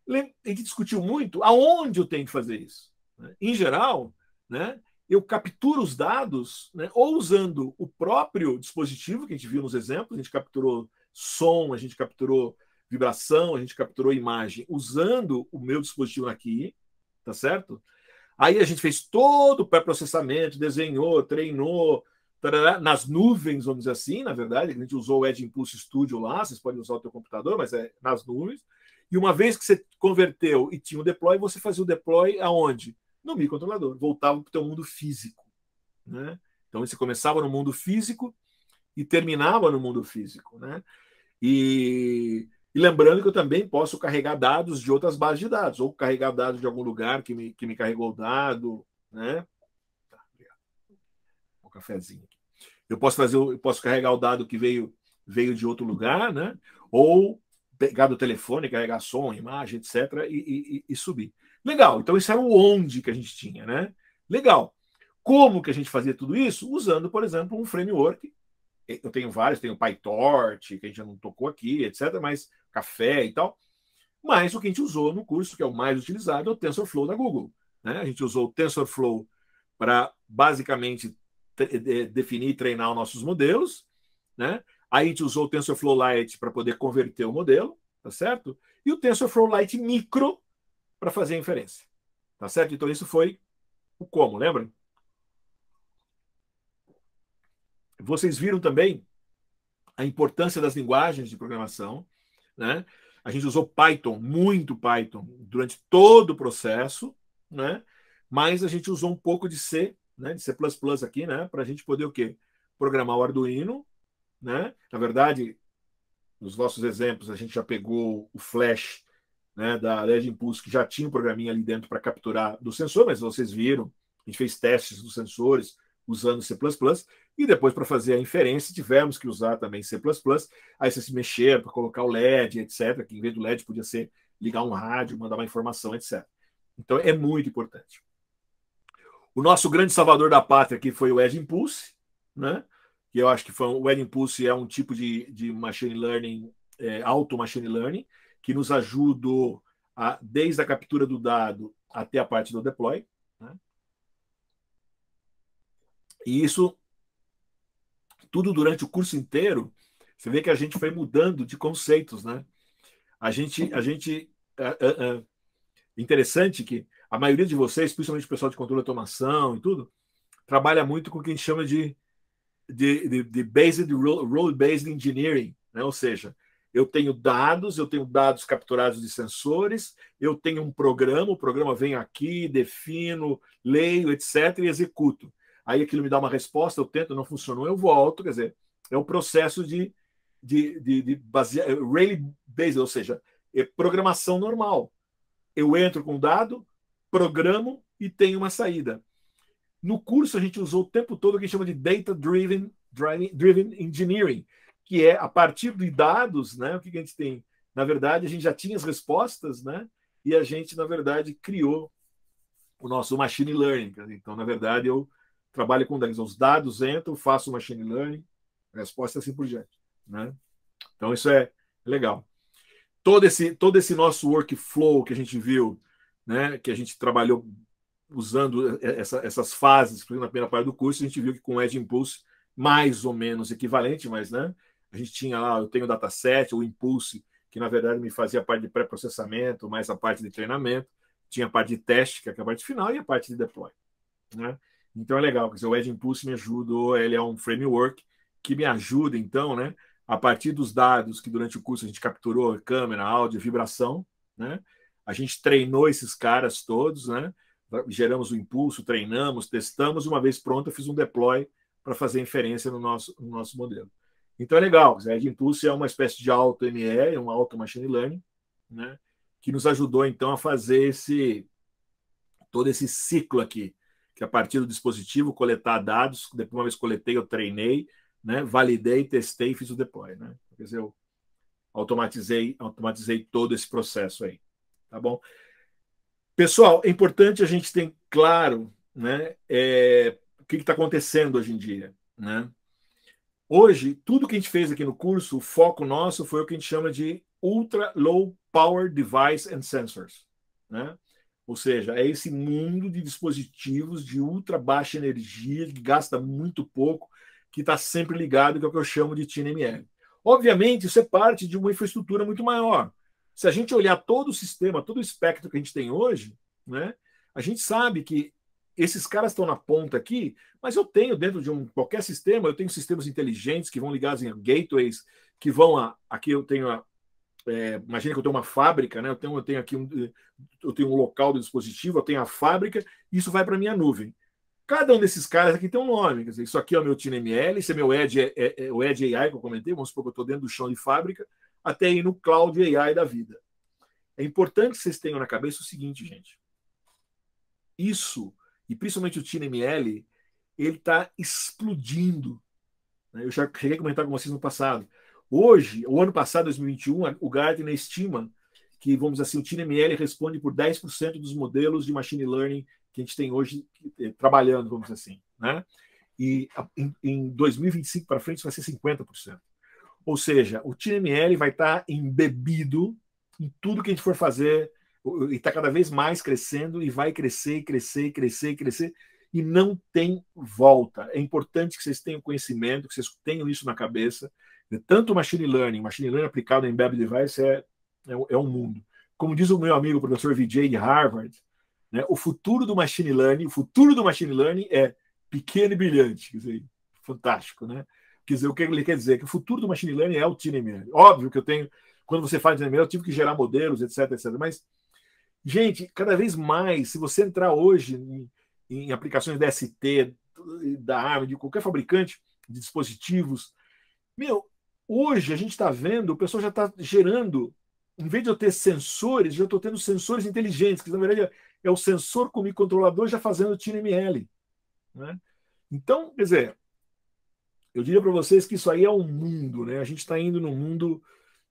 A gente discutiu muito aonde eu tenho que fazer isso. Né. Em geral, né, eu capturo os dados né, ou usando o próprio dispositivo que a gente viu nos exemplos, a gente capturou som, a gente capturou vibração, a gente capturou imagem, usando o meu dispositivo aqui, tá certo? Aí a gente fez todo o pré-processamento, desenhou, treinou, nas nuvens, vamos dizer assim, na verdade, a gente usou o Edge Impulse Studio lá, vocês podem usar o teu computador, mas é nas nuvens. E uma vez que você converteu e tinha o um deploy, você fazia o deploy aonde? No microcontrolador, voltava para o teu mundo físico. Né? Então você começava no mundo físico e terminava no mundo físico. Né? E, e, lembrando que eu também posso carregar dados de outras bases de dados, ou carregar dados de algum lugar que me, que me carregou o dado. Né? Tá, um cafezinho aqui. Eu posso fazer eu posso carregar o dado que veio veio de outro lugar, né? Ou pegar do telefone, carregar som, imagem, etc. E, e, e subir. Legal. Então isso era o onde que a gente tinha, né? Legal. Como que a gente fazia tudo isso? Usando, por exemplo, um framework. Eu tenho vários, tenho PyTorch, que a gente não tocou aqui, etc. Mas café e tal. Mas o que a gente usou no curso, que é o mais utilizado, é o TensorFlow da Google. Né? A gente usou o TensorFlow para basicamente definir e treinar os nossos modelos, né? Aí a gente usou o TensorFlow Lite para poder converter o modelo, tá certo? E o TensorFlow Lite Micro para fazer a inferência, tá certo? Então isso foi o como, lembra? Vocês viram também a importância das linguagens de programação, né? A gente usou Python, muito Python, durante todo o processo, né? Mas a gente usou um pouco de C né, de C++ aqui, né, para a gente poder o quê? Programar o Arduino, né? Na verdade, nos nossos exemplos, a gente já pegou o flash né, da LED Impulse, que já tinha um programinha ali dentro para capturar do sensor, mas vocês viram, a gente fez testes dos sensores usando C++, e depois para fazer a inferência tivemos que usar também C++, aí você se mexer para colocar o LED, etc., que em vez do LED podia ser ligar um rádio, mandar uma informação, etc. Então é muito importante. O nosso grande salvador da pátria aqui foi o Ed Impulse, né? que eu acho que foi, o Ed Impulse é um tipo de, de machine learning, é, auto machine learning, que nos ajudou a, desde a captura do dado até a parte do deploy. Né? E isso, tudo durante o curso inteiro, você vê que a gente foi mudando de conceitos, né? A gente, a gente, é, é, é interessante que a maioria de vocês, principalmente o pessoal de controle de automação e tudo, trabalha muito com o que a gente chama de, de, de, de based, role-based engineering, né? ou seja, eu tenho dados, eu tenho dados capturados de sensores, eu tenho um programa, o programa vem aqui, defino, leio, etc., e executo. Aí aquilo me dá uma resposta, eu tento, não funcionou, eu volto, quer dizer, é um processo de, de, de, de basear, really based, ou seja, é programação normal. Eu entro com dado, programo e tem uma saída. No curso, a gente usou o tempo todo o que a gente chama de Data Driven, Driven Engineering, que é a partir de dados, né? O que a gente tem? Na verdade, a gente já tinha as respostas, né? E a gente, na verdade, criou o nosso machine learning. Então, na verdade, eu trabalho com dados. Os dados entram, faço machine learning, resposta assim por diante. Né? Então, isso é legal. Todo esse, todo esse nosso workflow que a gente viu, né, que a gente trabalhou usando essa, essas fases, na primeira parte do curso, a gente viu que com o Edge Impulse, mais ou menos equivalente, mas né, a gente tinha lá, eu tenho o dataset, o Impulse, que na verdade me fazia a parte de pré-processamento, mais a parte de treinamento, tinha a parte de teste, que é a parte final, e a parte de deploy. Né? Então é legal, quer dizer, o Edge Impulse me ajudou, ele é um framework que me ajuda, então, né, a partir dos dados que durante o curso a gente capturou, câmera, áudio, vibração, né, a gente treinou esses caras todos, né? geramos o impulso, treinamos, testamos, uma vez pronto, eu fiz um deploy para fazer inferência no nosso, no nosso modelo. Então é legal, Zed Impulse é uma espécie de auto ME, é um auto machine learning, né? que nos ajudou então a fazer esse todo esse ciclo aqui, que é a partir do dispositivo coletar dados, depois uma vez coletei, eu treinei, né? validei, testei e fiz o deploy, né? Quer dizer, eu automatizei, automatizei todo esse processo aí tá bom? Pessoal, é importante a gente ter claro né, é, o que está acontecendo hoje em dia. Né? Hoje, tudo que a gente fez aqui no curso, o foco nosso foi o que a gente chama de Ultra Low Power Device and Sensors. Né? Ou seja, é esse mundo de dispositivos de ultra baixa energia, que gasta muito pouco, que está sempre ligado, que é o que eu chamo de TINML. Obviamente, isso é parte de uma infraestrutura muito maior se a gente olhar todo o sistema, todo o espectro que a gente tem hoje, né, a gente sabe que esses caras estão na ponta aqui, mas eu tenho dentro de um, qualquer sistema, eu tenho sistemas inteligentes que vão ligados em gateways, que vão a. Aqui eu tenho a. É, imagina que eu tenho uma fábrica, né? Eu tenho, eu tenho aqui um, eu tenho um local do dispositivo, eu tenho a fábrica, isso vai para minha nuvem. Cada um desses caras aqui tem um nome. Quer dizer, isso aqui é o meu TineML, esse é meu Edge, é, é, é o Edge AI que eu comentei, vamos supor que eu estou dentro do chão de fábrica até ir no cloud AI da vida. É importante que vocês tenham na cabeça o seguinte, gente. Isso, e principalmente o TineML, ele está explodindo. Né? Eu já cheguei a comentar com vocês no passado. Hoje, o ano passado, 2021, o Gartner estima que, vamos assim, o TineML responde por 10% dos modelos de machine learning que a gente tem hoje eh, trabalhando, vamos assim. Né? E em 2025 para frente vai ser 50%. Ou seja, o TML vai estar tá embebido em tudo que a gente for fazer e está cada vez mais crescendo e vai crescer, crescer, crescer, crescer e não tem volta. É importante que vocês tenham conhecimento, que vocês tenham isso na cabeça. Tanto o machine learning, machine learning aplicado em Bab Device é, é, é, um mundo. Como diz o meu amigo o professor Vijay de Harvard, né, o futuro do machine learning, o futuro do machine learning é pequeno e brilhante, quer dizer, fantástico, né? Quer dizer, o que ele quer dizer? Que o futuro do machine learning é o TNML. Óbvio que eu tenho, quando você fala de TNML, eu tive que gerar modelos, etc, etc. Mas, gente, cada vez mais, se você entrar hoje em, em aplicações da ST, da ARM, de qualquer fabricante de dispositivos, meu, hoje a gente está vendo, o pessoal já está gerando, em vez de eu ter sensores, já estou tendo sensores inteligentes, que na verdade é, é o sensor com o microcontrolador já fazendo o TNML. Né? Então, quer dizer, eu diria para vocês que isso aí é um mundo, né? A gente está indo num mundo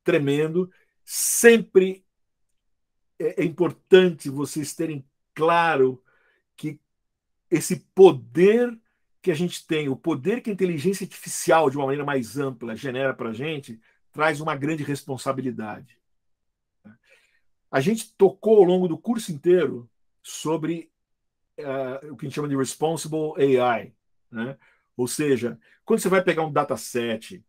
tremendo. Sempre é, é, importante vocês terem claro que esse poder que a gente tem, o poder que a inteligência artificial, de uma maneira mais ampla, genera para a gente, traz uma grande responsabilidade. A gente tocou ao longo do curso inteiro sobre uh, o que a gente chama de responsible AI, né? Ou seja, quando você vai pegar um dataset,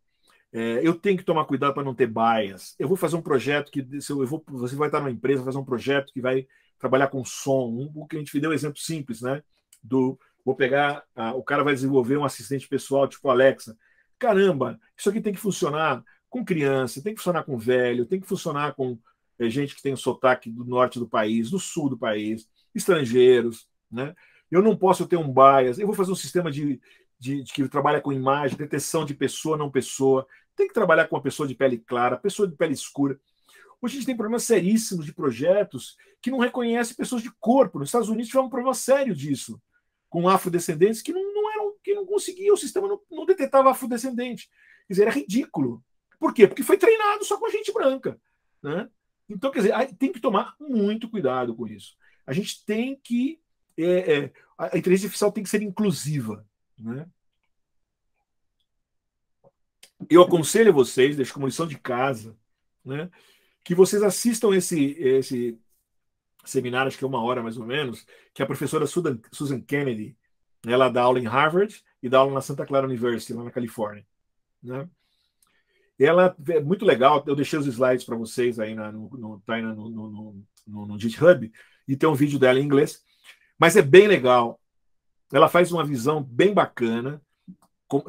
é, eu tenho que tomar cuidado para não ter bias. Eu vou fazer um projeto que eu, vou, você vai estar numa empresa, fazer um projeto que vai trabalhar com som. Um, o que a gente deu um exemplo simples, né? Do vou pegar, o cara vai desenvolver um assistente pessoal tipo Alexa. Caramba, isso aqui tem que funcionar com criança, tem que funcionar com velho, tem que funcionar com é, gente que tem o sotaque do norte do país, do sul do país, estrangeiros, né? Eu não posso ter um bias. Eu vou fazer um sistema de, de, de, que trabalha com imagem, detecção de pessoa, não pessoa. Tem que trabalhar com uma pessoa de pele clara, pessoa de pele escura. Hoje a gente tem problemas seríssimos de projetos que não reconhecem pessoas de corpo. Nos Estados Unidos tivemos um problema sério disso, com afrodescendentes que não, não eram, que não conseguia, o sistema não, não detectava afrodescendente. Quer dizer, era ridículo. Por quê? Porque foi treinado só com gente branca. Né? Então, quer dizer, tem que tomar muito cuidado com isso. A gente tem que. É, é, a inteligência artificial tem que ser inclusiva. Né? Eu aconselho vocês, deixo como lição de casa, né, que vocês assistam esse, esse seminário, acho que é uma hora mais ou menos, que a professora Susan Kennedy, né, ela dá aula em Harvard e dá aula na Santa Clara University, lá na Califórnia. Né? Ela é muito legal, eu deixei os slides para vocês aí na, no, tá no, no, no, no, no GitHub, e tem um vídeo dela em inglês, mas é bem legal ela faz uma visão bem bacana,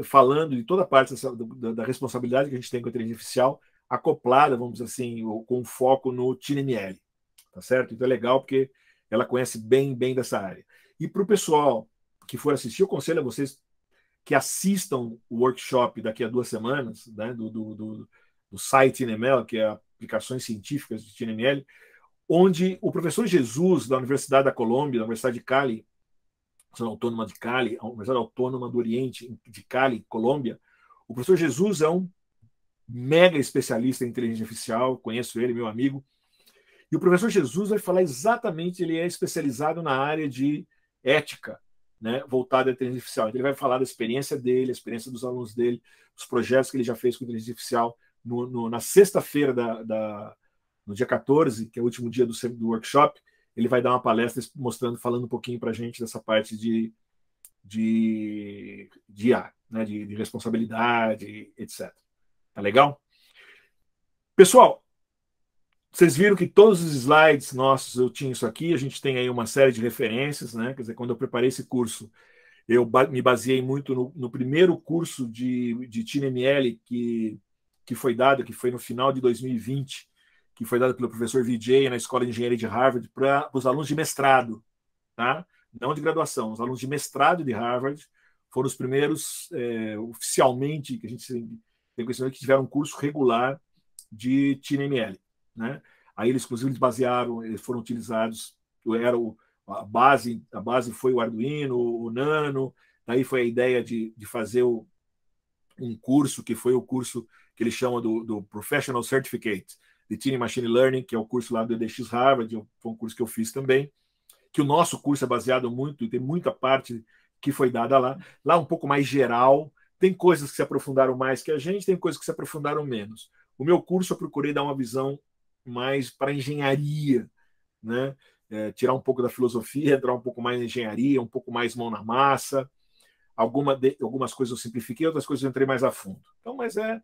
falando de toda a parte dessa, da, da, responsabilidade que a gente tem com a inteligência artificial, acoplada, vamos dizer assim, com foco no TNL. Tá certo? Então é legal porque ela conhece bem, bem dessa área. E para o pessoal que for assistir, eu aconselho a vocês que assistam o workshop daqui a duas semanas, né, do, do, do, do site NML, que é aplicações científicas do TNL, onde o professor Jesus, da Universidade da Colômbia, da Universidade de Cali, Universidade Autônoma de Cali, a Universidade Autônoma do Oriente de Cali, Colômbia. O professor Jesus é um mega especialista em inteligência artificial, conheço ele, meu amigo. E o professor Jesus vai falar exatamente, ele é especializado na área de ética, né, voltada à inteligência artificial. Então, ele vai falar da experiência dele, a experiência dos alunos dele, os projetos que ele já fez com inteligência artificial. No, no, na sexta-feira, da, da, no dia 14, que é o último dia do, do workshop, ele vai dar uma palestra mostrando, falando um pouquinho para a gente dessa parte de, de, de IA, né? de, de responsabilidade, etc. Tá legal? Pessoal, vocês viram que todos os slides nossos eu tinha isso aqui, a gente tem aí uma série de referências, né? Quer dizer, quando eu preparei esse curso, eu ba me baseei muito no, no, primeiro curso de, de TineML que, que foi dado, que foi no final de 2020, que foi dado pelo professor Vijay na Escola de Engenharia de Harvard para os alunos de mestrado, tá? não de graduação. Os alunos de mestrado de Harvard foram os primeiros, é, oficialmente, que a gente tem conhecimento, que tiveram um curso regular de TNML. Né? Aí eles, inclusive, eles basearam, eles foram utilizados, era o, a, base, a base foi o Arduino, o Nano, daí foi a ideia de, de fazer o, um curso, que foi o curso que eles chamam do, do Professional Certificate, de Teaching Machine Learning, que é o curso lá do EDX Harvard, é foi um curso que eu fiz também, que o nosso curso é baseado muito, e tem muita parte que foi dada lá, lá um pouco mais geral, tem coisas que se aprofundaram mais que a gente, tem coisas que se aprofundaram menos. O meu curso eu procurei dar uma visão mais para engenharia, né? É, tirar um pouco da filosofia, entrar um pouco mais na engenharia, um pouco mais mão na massa. Alguma de, algumas coisas eu simplifiquei, outras coisas eu entrei mais a fundo. Então, mas é,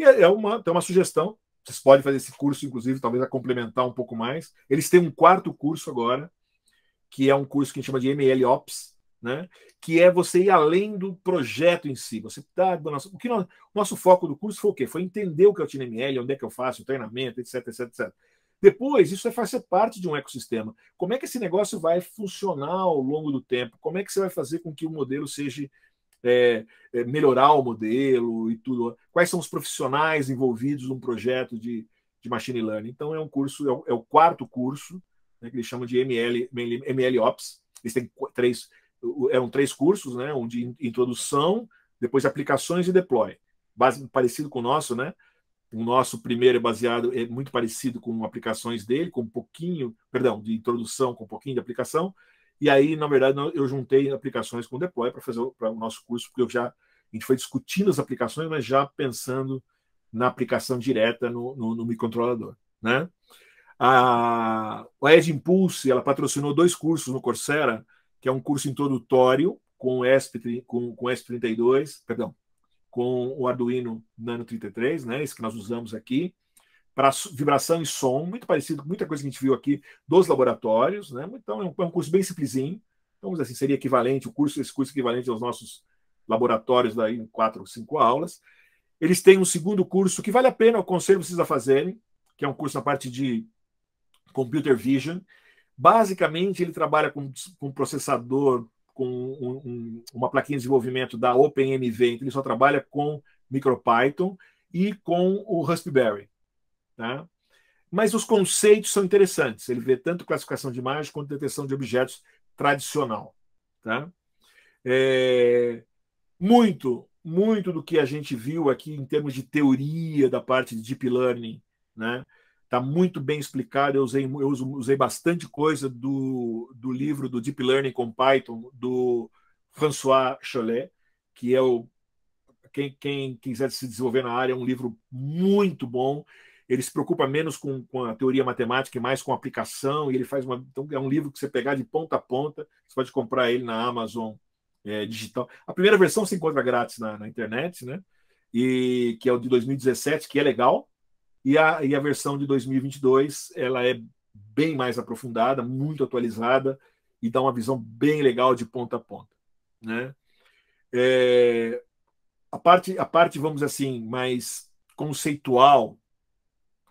é, é uma, é uma sugestão vocês podem fazer esse curso, inclusive, talvez a complementar um pouco mais. Eles têm um quarto curso agora, que é um curso que a gente chama de ML Ops, né? que é você ir além do projeto em si. Você tá, o que nós, nosso foco do curso foi o quê? Foi entender o que é o TNML, onde é que eu faço o treinamento, etc, etc, etc. Depois, isso vai é fazer parte de um ecossistema. Como é que esse negócio vai funcionar ao longo do tempo? Como é que você vai fazer com que o modelo seja é, é, melhorar o modelo e tudo. Quais são os profissionais envolvidos num projeto de, de machine learning? Então é um curso, é o, é o quarto curso né, que eles chamam de ML, ML Ops. Eles têm três, eram três cursos, né? Um de introdução, depois aplicações e deploy, base, parecido com o nosso, né? O nosso primeiro é baseado, é muito parecido com aplicações dele, com um pouquinho, perdão, de introdução, com um pouquinho de aplicação. E aí, na verdade, eu juntei aplicações com deploy para fazer o, o nosso curso, porque eu já a gente foi discutindo as aplicações, mas já pensando na aplicação direta no, no, no microcontrolador, né? A, a Edge Impulse ela patrocinou dois cursos no Coursera, que é um curso introdutório com o ESP, com, com ESP32, perdão, com o Arduino Nano 33, né? Esse que nós usamos aqui, para vibração e som, muito parecido com muita coisa que a gente viu aqui dos laboratórios. Né? Então, é um, é um curso bem simplesinho. Então, assim, seria equivalente, o curso, esse curso é equivalente aos nossos laboratórios daí em quatro ou cinco aulas. Eles têm um segundo curso que vale a pena, eu conselho vocês a fazerem, que é um curso na parte de computer vision. Basicamente, ele trabalha com, com processador, com um, um, uma plaquinha de desenvolvimento da OpenMV, então ele só trabalha com MicroPython e com o Raspberry. Tá? Mas os conceitos são interessantes. Ele vê tanto classificação de imagens quanto detecção de objetos tradicional. Tá? É... muito, muito do que a gente viu aqui em termos de teoria da parte de deep learning, né? Está muito bem explicado. Eu usei, eu usei bastante coisa do, do livro do Deep Learning com Python, do François Chollet, que é o. Quem, quem quiser se desenvolver na área, é um livro muito bom ele se preocupa menos com, com, a teoria matemática e mais com a aplicação, e ele faz uma. Então, é um livro que você pegar de ponta a ponta, você pode comprar ele na Amazon é, digital. A primeira versão se encontra grátis na, na, internet, né? E que é o de 2017, que é legal. E a, e a versão de 2022, ela é bem mais aprofundada, muito atualizada e dá uma visão bem legal de ponta a ponta, né? É, a parte, a parte vamos assim mais conceitual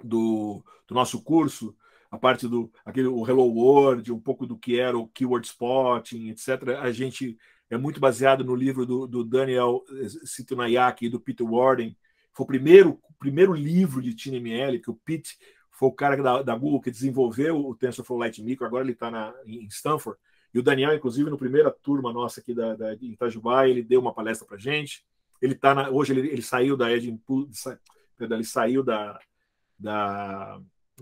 do, do nosso curso, a parte do aquele, o Hello World, um pouco do que era o Keyword Spotting, etc., a gente é muito baseado no livro do, do Daniel eh, Situnayak e do Peter Warden. Foi o primeiro, primeiro livro de TinyML que o Pete foi o cara da, da Google que desenvolveu o TensorFlow Lite Micro, agora ele está em Stanford. E o Daniel, inclusive, na primeira turma nossa aqui da, da, em Itajubá, ele deu uma palestra para gente. Ele tá na, hoje ele, ele saiu da Edge Impulse, ele saiu da, da,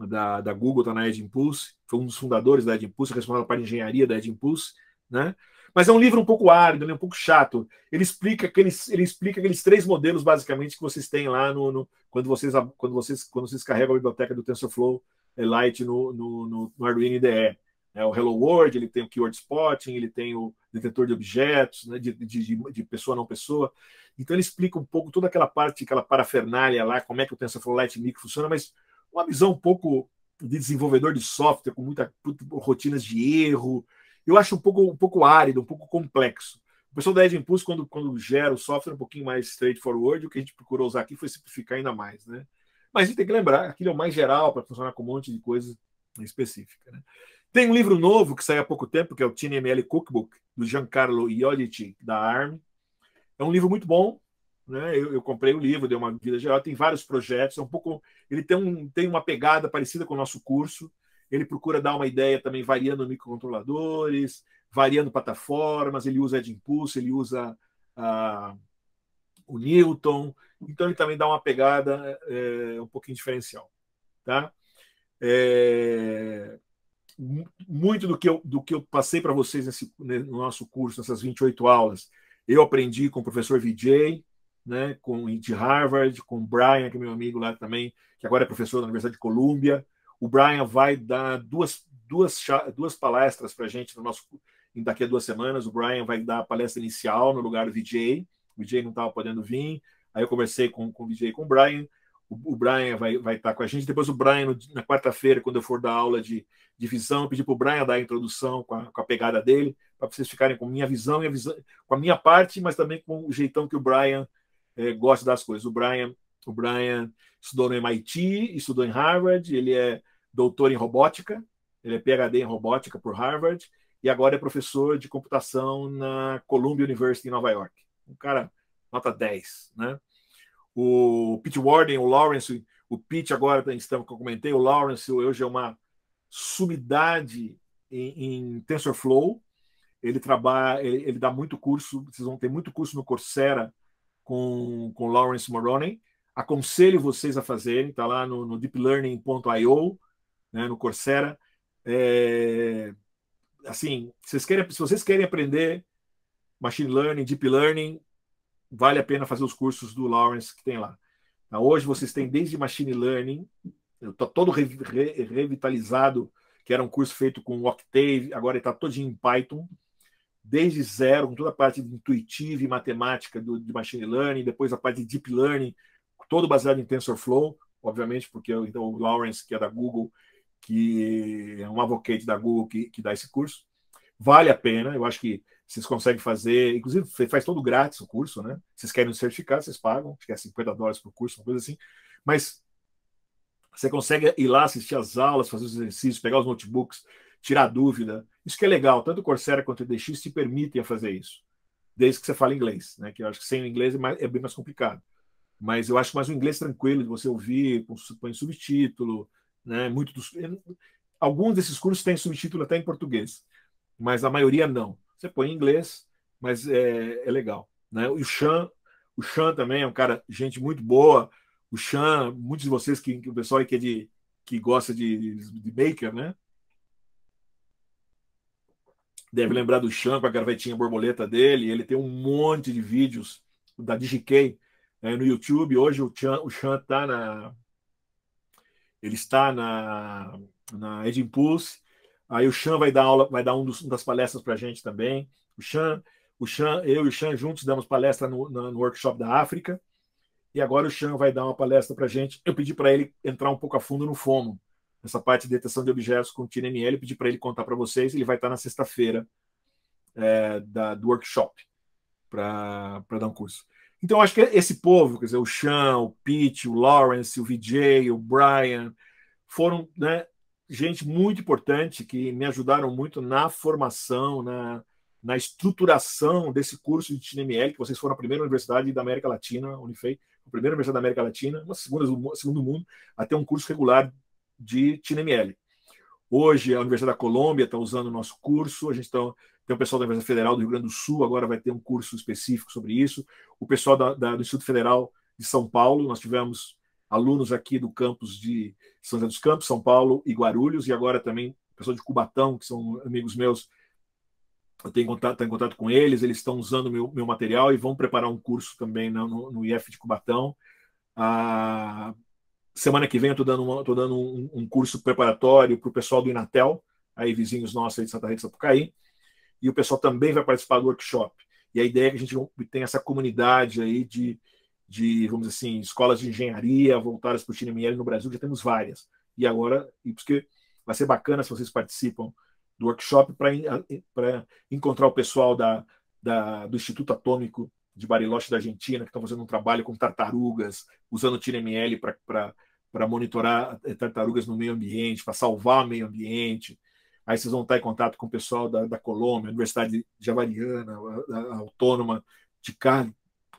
da, da Google, está na Ed Impulse, foi um dos fundadores da Ed Impulse, responsável pela engenharia da Ed Impulse, né? Mas é um livro um pouco árido, né? um pouco chato. Ele explica aqueles, ele explica aqueles três modelos basicamente que vocês têm lá no, no quando vocês quando vocês quando vocês carregam a biblioteca do TensorFlow eh, Lite no, no, no, no Arduino IDE. Né? O Hello World, ele tem o Keyword Spotting, ele tem o detetor de objetos, né? de, de, de, pessoa a não pessoa. Então ele explica um pouco toda aquela parte, aquela parafernália lá, como é que o TensorFlow Micro funciona, mas uma visão um pouco de desenvolvedor de software, com muitas rotinas de erro. Eu acho um pouco, um pouco árido, um pouco complexo. O pessoal da Edge Impulse, quando, quando gera o software um pouquinho mais straightforward, o que a gente procurou usar aqui foi simplificar ainda mais, né? Mas a gente tem que lembrar, aquilo é o mais geral para funcionar com um monte de coisa específica, né? Tem um livro novo que saiu há pouco tempo, que é o TNML Cookbook, do Giancarlo Iolici, da ARM. É um livro muito bom. Né? Eu, eu comprei o livro, deu uma vida geral. Tem vários projetos. É um pouco, ele tem, um, tem uma pegada parecida com o nosso curso. Ele procura dar uma ideia também variando microcontroladores, variando plataformas. Ele usa de impulso, ele usa o Newton. Então, ele também dá uma pegada é, um pouquinho diferencial. Tá? É muito do que eu, do que eu passei para vocês nesse, no nosso curso, nessas 28 aulas, eu aprendi com o professor Vijay, né, com de Harvard, com o Brian, que é meu amigo lá também, que agora é professor da Universidade de Colômbia. O Brian vai dar duas, duas, duas palestras para a gente no nosso, daqui a duas semanas. O Brian vai dar a palestra inicial no lugar do Vijay. O Vijay não estava podendo vir. Aí eu conversei com, com o Vijay e com o Brian. O, Brian vai, vai estar tá com a gente. Depois o Brian, no, na quarta-feira, quando eu for dar aula de, de visão, pedi para o Brian dar a introdução com a, com a pegada dele, para vocês ficarem com minha visão, e a visão, com a minha parte, mas também com o jeitão que o Brian é, gosta das coisas. O Brian, o Brian estudou no MIT, estudou em Harvard, ele é doutor em robótica, ele é PhD em robótica por Harvard, e agora é professor de computação na Columbia University em Nova York. Um cara nota 10, né? o Pete Warden, o Lawrence, o Pete agora estamos que eu comentei, o Lawrence hoje é uma sumidade em, em TensorFlow. Ele trabalha, ele, ele, dá muito curso, vocês vão ter muito curso no Coursera com com Lawrence Moroney. Aconselho vocês a fazerem, está lá no, no deeplearning.io, né, no Coursera. É, assim, vocês querem, se vocês querem aprender machine learning, deep learning, vale a pena fazer os cursos do Lawrence que tem lá. Tá, hoje vocês têm desde Machine Learning, está todo re, re, revitalizado, que era um curso feito com Octave, agora está todo em Python, desde zero, com toda a parte intuitiva e matemática do, de Machine Learning, depois a parte de Deep Learning, todo baseado em TensorFlow, obviamente, porque então, o Lawrence, que é da Google, que é um advocate da Google que, que dá esse curso. Vale a pena, eu acho que vocês conseguem fazer, inclusive faz todo grátis o curso, né? Vocês querem certificar um certificado, vocês pagam, acho que é 50 dólares por curso, uma coisa assim. Mas você consegue ir lá assistir as aulas, fazer os exercícios, pegar os notebooks, tirar dúvida. Isso que é legal, tanto o Coursera quanto o EDX te permitem fazer isso, desde que você fale inglês, né? Que eu acho que sem o inglês é, mais, é bem mais complicado. Mas eu acho mais o um inglês tranquilo de você ouvir, põe subtítulo, né? Muito dos, alguns desses cursos têm subtítulo até em português mas a maioria não. Você põe em inglês, mas é, é legal. Né? O Chan, o Chan também é um cara, gente muito boa. O Chan, muitos de vocês que, que o pessoal que é de que gosta de, de maker, né? Deve lembrar do Chan com a garvetinha borboleta dele. Ele tem um monte de vídeos da DigiKey né, no YouTube. Hoje o Chan, o Chan tá na. Ele está na, na Ed Impulse Aí o Chan vai dar aula, vai dar um dos, uma das palestras para a gente também. O Chan, o Chan, eu e o Chan juntos damos palestra no, no, no workshop da África. E agora o Chan vai dar uma palestra para a gente. Eu pedi para ele entrar um pouco a fundo no FOMO, essa parte de detecção de objetos com TNML. Eu pedi para ele contar para vocês. Ele vai estar na sexta-feira é, do workshop para dar um curso. Então, acho que esse povo, quer dizer, o Chan, o Pete, o Lawrence, o Vijay, o Brian, foram, né, gente muito importante que me ajudaram muito na formação, na, na estruturação desse curso de TNML, que vocês foram a primeira universidade da América Latina, a Unifei, a primeira universidade da América Latina, uma segunda do segundo mundo, a ter um curso regular de TNML. Hoje, a Universidade da Colômbia está usando o nosso curso, a gente tá, tem o pessoal da Universidade Federal do Rio Grande do Sul, agora vai ter um curso específico sobre isso, o pessoal da, da, do Instituto Federal de São Paulo, nós tivemos alunos aqui do campus de São José dos Campos, São Paulo e Guarulhos, e agora também pessoal de Cubatão, que são amigos meus, eu tenho contato, tenho contato com eles, eles estão usando meu, meu material e vão preparar um curso também no, no, IF de Cubatão. Ah, semana que vem eu estou dando, uma, dando um, um, curso preparatório para o pessoal do Inatel, aí vizinhos nossos aí de Santa Rita Sapucaí, e o pessoal também vai participar do workshop. E a ideia é que a gente tem essa comunidade aí de, de, vamos dizer assim, escolas de engenharia voltadas para o TIRML no Brasil, já temos várias. E agora, e porque vai ser bacana se vocês participam do workshop para encontrar o pessoal da, da, do Instituto Atômico de Bariloche da Argentina, que estão fazendo um trabalho com tartarugas, usando o TireML para monitorar eh, tartarugas no meio ambiente, para salvar o meio ambiente. Aí vocês vão estar em contato com o pessoal da, da Colômbia, Universidade Javariana, a, a Autônoma de Cali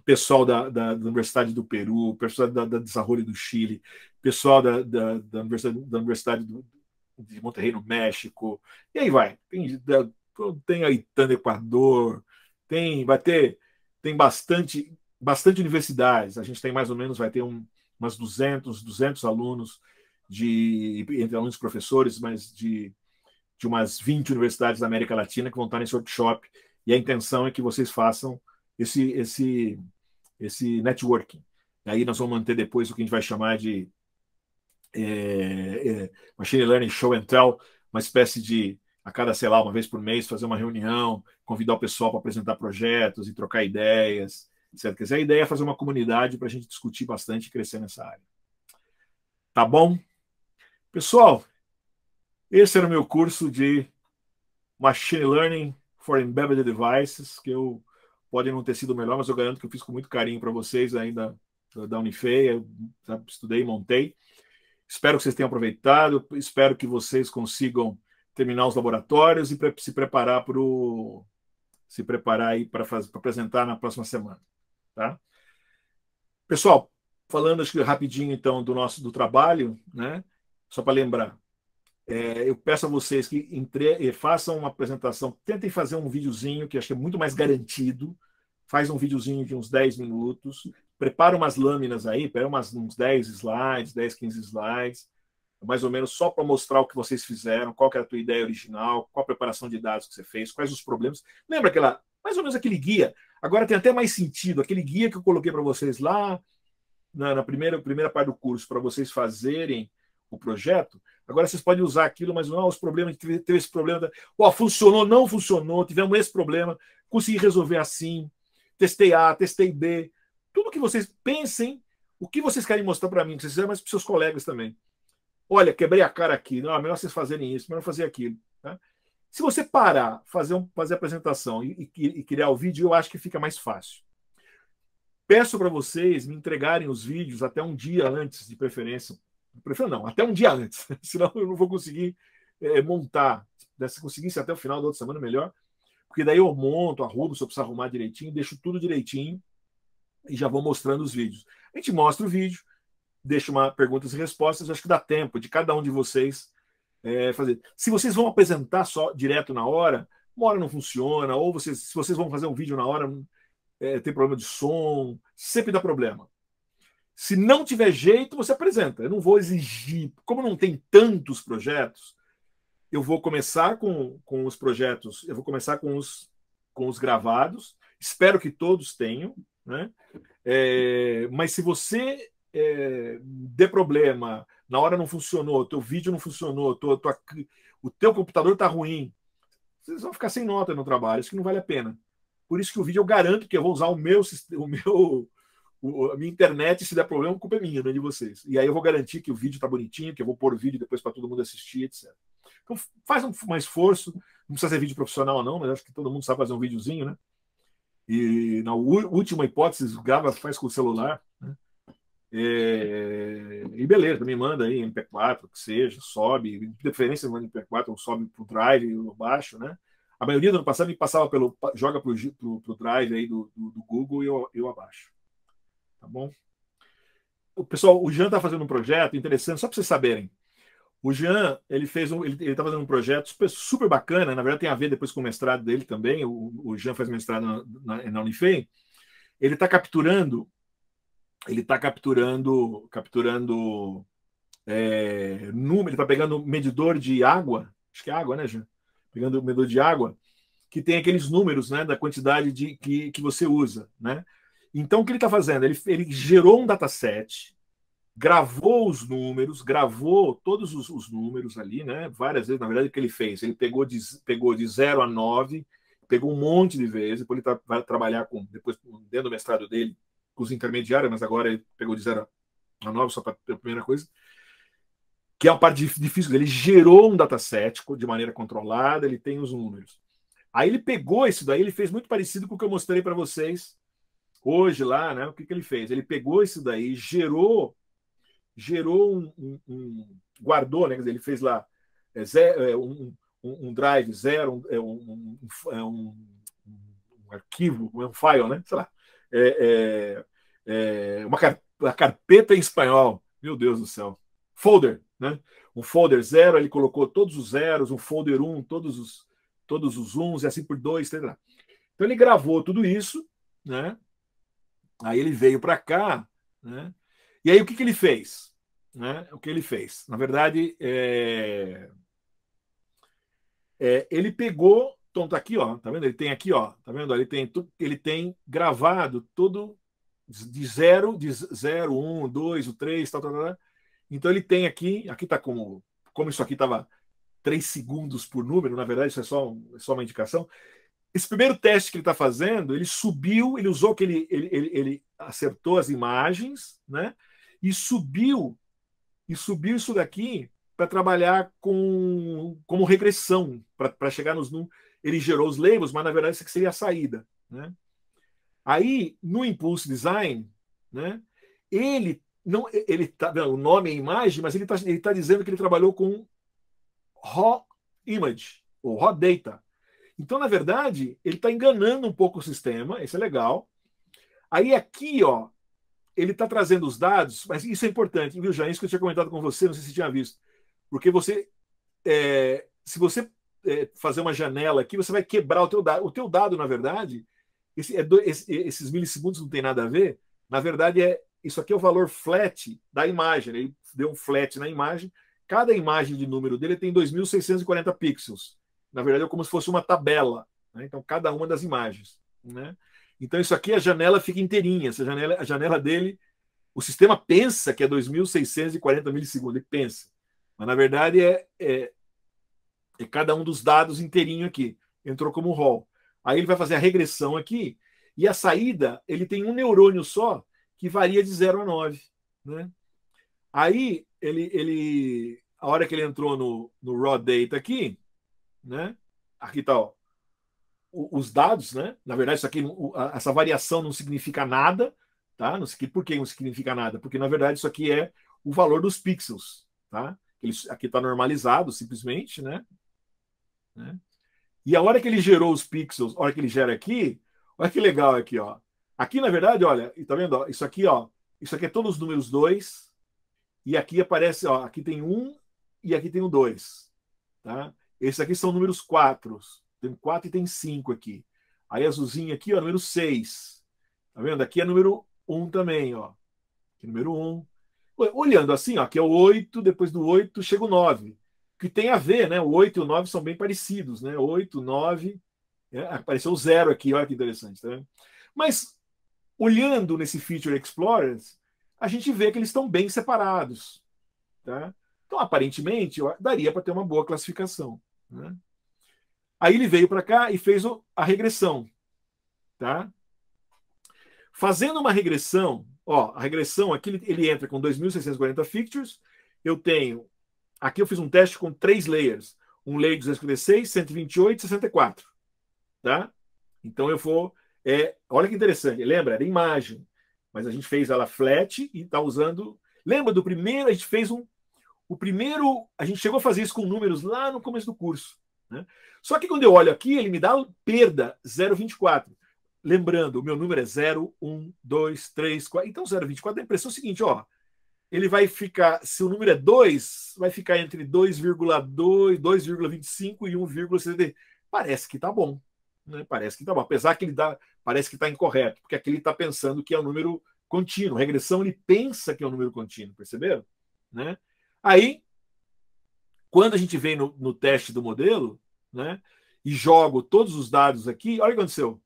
pessoal da, da, da, Universidade do Peru, pessoal da, da Desarrolho do Chile, pessoal da, da, da Universidade, da Universidade do, de Monterrey, no México, e aí vai. Tem, tem a do Equador, tem, vai ter tem bastante, bastante universidades. A gente tem mais ou menos, vai ter um, umas 200, 200 alunos, de, entre alunos e professores, mas de, de umas 20 universidades da América Latina que vão estar nesse workshop. E a intenção é que vocês façam esse, esse esse networking. Aí nós vamos manter depois o que a gente vai chamar de é, é, Machine Learning Show and Tell, uma espécie de, a cada, sei lá, uma vez por mês, fazer uma reunião, convidar o pessoal para apresentar projetos e trocar ideias, etc. Quer dizer, a ideia é fazer uma comunidade para a gente discutir bastante e crescer nessa área. Tá bom? Pessoal, esse era o meu curso de Machine Learning for Embedded Devices, que eu Pode não ter sido melhor, mas eu garanto que eu fiz com muito carinho para vocês ainda da Unifei. sabe, estudei, montei. Espero que vocês tenham aproveitado. Espero que vocês consigam terminar os laboratórios e pre se preparar para se preparar aí para apresentar na próxima semana, tá? Pessoal, falando acho que rapidinho então do nosso do trabalho, né? Só para lembrar, é, eu peço a vocês que entre, eh, façam uma apresentação, tentem fazer um videozinho, que acho que é muito mais garantido. Faz um videozinho de uns 10 minutos, prepara umas lâminas aí, pega umas, uns 10 slides, 10, 15 slides, mais ou menos só para mostrar o que vocês fizeram, qual era a tua ideia original, qual a preparação de dados que você fez, quais os problemas. Lembra aquela, mais ou menos aquele guia? Agora tem até mais sentido, aquele guia que eu coloquei para vocês lá na, na primeira, primeira parte do curso, para vocês fazerem o projeto, agora vocês podem usar aquilo, mas não, é os problemas, de teve esse problema, da, funcionou, não funcionou, tivemos esse problema, consegui resolver assim, testei A, testei B, tudo que vocês pensem, o que vocês querem mostrar para mim, que vocês fizeram, mas para seus colegas também. Olha, quebrei a cara aqui, não, é melhor vocês fazerem isso, melhor fazer aquilo. Né? Se você parar, fazer, um, fazer a apresentação e, e, e criar o vídeo, eu acho que fica mais fácil. Peço para vocês me entregarem os vídeos até um dia antes, de preferência, Prefiro não, até um dia antes, senão eu não vou conseguir é, montar. Né, se conseguisse até o final da outra semana, melhor. Porque daí eu monto, arrumo, se eu precisar arrumar direitinho, deixo tudo direitinho e já vou mostrando os vídeos. A gente mostra o vídeo, deixa uma perguntas e respostas, acho que dá tempo de cada um de vocês é, fazer. Se vocês vão apresentar só direto na hora, uma hora não funciona, ou vocês, se vocês vão fazer um vídeo na hora, é, tem problema de som, sempre dá problema. Se não tiver jeito, você apresenta. Eu não vou exigir. Como não tem tantos projetos, eu vou começar com, com os projetos, eu vou começar com os, com os gravados. Espero que todos tenham. Né? É, mas se você é, dê problema, na hora não funcionou, teu vídeo não funcionou, o teu computador está ruim, vocês vão ficar sem nota no trabalho, isso que não vale a pena. Por isso que o vídeo eu garanto que eu vou usar o meu, o meu a minha internet, se der problema, a culpa é minha, não é de vocês. E aí eu vou garantir que o vídeo está bonitinho, que eu vou pôr o vídeo depois para todo mundo assistir, etc. Então faz um, um esforço, não precisa ser vídeo profissional não, mas acho que todo mundo sabe fazer um videozinho, né? E na última hipótese, grava, faz com o celular. Né? É... e beleza, me manda aí MP4, que seja, sobe, de preferência manda MP4, ou sobe para o drive ou baixo, né? A maioria do ano passado me passava pelo. joga para o drive aí do, do, do Google e eu, eu abaixo tá bom? O pessoal, o Jean está fazendo um projeto interessante, só para vocês saberem. O Jean, ele fez um, ele, ele tá fazendo um projeto super, super, bacana, na verdade tem a ver depois com o mestrado dele também, o, o Jean faz mestrado na, na, na Unifei. Ele está capturando, ele está capturando, capturando é, número, ele está pegando medidor de água, acho que é água, né, Jean? Pegando medidor de água, que tem aqueles números, né, da quantidade de que, que você usa, né? Então, o que ele está fazendo? Ele, ele, gerou um dataset, gravou os números, gravou todos os, os, números ali, né? Várias vezes, na verdade, o que ele fez? Ele pegou de, pegou de 0 a 9, pegou um monte de vezes, depois ele tá, vai trabalhar com, depois, dentro do mestrado dele, com os intermediários, mas agora ele pegou de 0 a 9, só para a primeira coisa que é uma parte difícil. Ele gerou um dataset de maneira controlada, ele tem os números. Aí ele pegou isso daí, ele fez muito parecido com o que eu mostrei para vocês hoje lá, né? O que, que ele fez? Ele pegou isso daí, gerou, gerou um, um, um guardou, né? Quer dizer, ele fez lá é, zero, é, um, um, drive zero, é, é, um, um, arquivo, um file, né? Sei lá, é, é, uma, car uma carpeta em espanhol. Meu Deus do céu, folder, né? Um folder zero, ele colocou todos os zeros, um folder um, todos os todos os uns e assim por dois, etc. Então ele gravou tudo isso, né? Aí ele veio para cá, né? E aí o que, que ele fez? Né? O que ele fez? Na verdade, é... É, ele pegou, então tá aqui, ó, tá vendo? Ele tem aqui, ó, tá vendo? Ele tem, ele tem gravado tudo de zero, de zero, um, dois, o três, tal, tal, tal. Então ele tem aqui, aqui tá como, como isso aqui tava três segundos por número, na verdade isso é só, é só uma indicação. Esse primeiro teste que ele está fazendo, ele subiu, ele usou que ele, ele, ele, acertou as imagens, né? E subiu, e subiu isso daqui para trabalhar com como regressão, para chegar nos ele gerou os labels, mas na verdade isso seria a saída, né? Aí no impulse design, né? Ele não, ele tá, não, o nome é imagem, mas ele está ele tá dizendo que ele trabalhou com raw image ou raw data, então, na verdade, ele está enganando um pouco o sistema, isso é legal. Aí aqui, ó, ele está trazendo os dados, mas isso é importante, viu, Jair? Isso que eu tinha comentado com você, não sei se você tinha visto. Porque você, é, se você é, fazer uma janela aqui, você vai quebrar o teu dado. O teu dado, na verdade, esse, é do, esse, esses milissegundos não tem nada a ver. Na verdade, é isso aqui é o valor flat da imagem. Ele deu um flat na imagem. Cada imagem de número dele tem 2.640 pixels. Na verdade, é como se fosse uma tabela. Né? Então, cada uma das imagens. Né? Então, isso aqui, a janela fica inteirinha. Essa janela, a janela dele, o sistema pensa que é 2.640 milissegundos. Ele pensa. Mas, na verdade, é, é, é cada um dos dados inteirinho aqui. Entrou como raw Aí ele vai fazer a regressão aqui. E a saída, ele tem um neurônio só, que varia de 0 a 9. Né? Aí, ele, ele, a hora que ele entrou no, no raw data aqui, né? Aqui tá, ó, os dados, né? Na verdade, isso aqui, essa variação não significa nada, tá? Não sei por que não significa nada, porque na verdade isso aqui é o valor dos pixels, tá? aqui está normalizado, simplesmente, né? né? E a hora que ele gerou os pixels, a hora que ele gera aqui, olha que legal aqui, ó. Aqui, na verdade, olha, tá vendo? Ó, isso aqui, ó. Isso aqui é todos os números 2. E aqui aparece, ó, aqui tem um e aqui tem o um 2. Tá? Esses aqui são números 4. Tem 4 e tem 5 aqui. Aí azulzinho aqui, ó, número 6. Tá vendo? Aqui é número 1 também, ó. Aqui é número 1. Olhando assim, ó, aqui é o 8, depois do 8 chega o 9. Que tem a ver, né? O 8 e o 9 são bem parecidos, né? 8, 9. É, apareceu o zero aqui, olha que interessante, tá vendo? Mas olhando nesse Feature Explorers, a gente vê que eles estão bem separados. Tá? Então, aparentemente, daria para ter uma boa classificação. Né? Aí ele veio para cá e fez a regressão. Tá? Fazendo uma regressão, ó, a regressão aqui ele entra com 2.640 fixtures. Eu tenho. Aqui eu fiz um teste com três layers: um layer de 256, 128 e 64. Tá? Então eu vou. É, olha que interessante, lembra? Era imagem, mas a gente fez ela flat e está usando. Lembra do primeiro? A gente fez um o primeiro, a gente chegou a fazer isso com números lá no começo do curso. Né? Só que quando eu olho aqui, ele me dá perda 0,24. Lembrando, o meu número é 0, 1, 2, 3, 4. Então, 0,24 dá a impressão seguinte: ó, ele vai ficar, se o número é 2, vai ficar entre 2,2, 2,25 e 1,70. Parece que tá bom. Né? Parece que tá bom. Apesar que ele dá, parece que está incorreto, porque aqui ele está pensando que é um número contínuo. Regressão, ele pensa que é um número contínuo, perceberam? Né? Aí, quando a gente vem no, no teste do modelo, né, e jogo todos os dados aqui, olha o que aconteceu.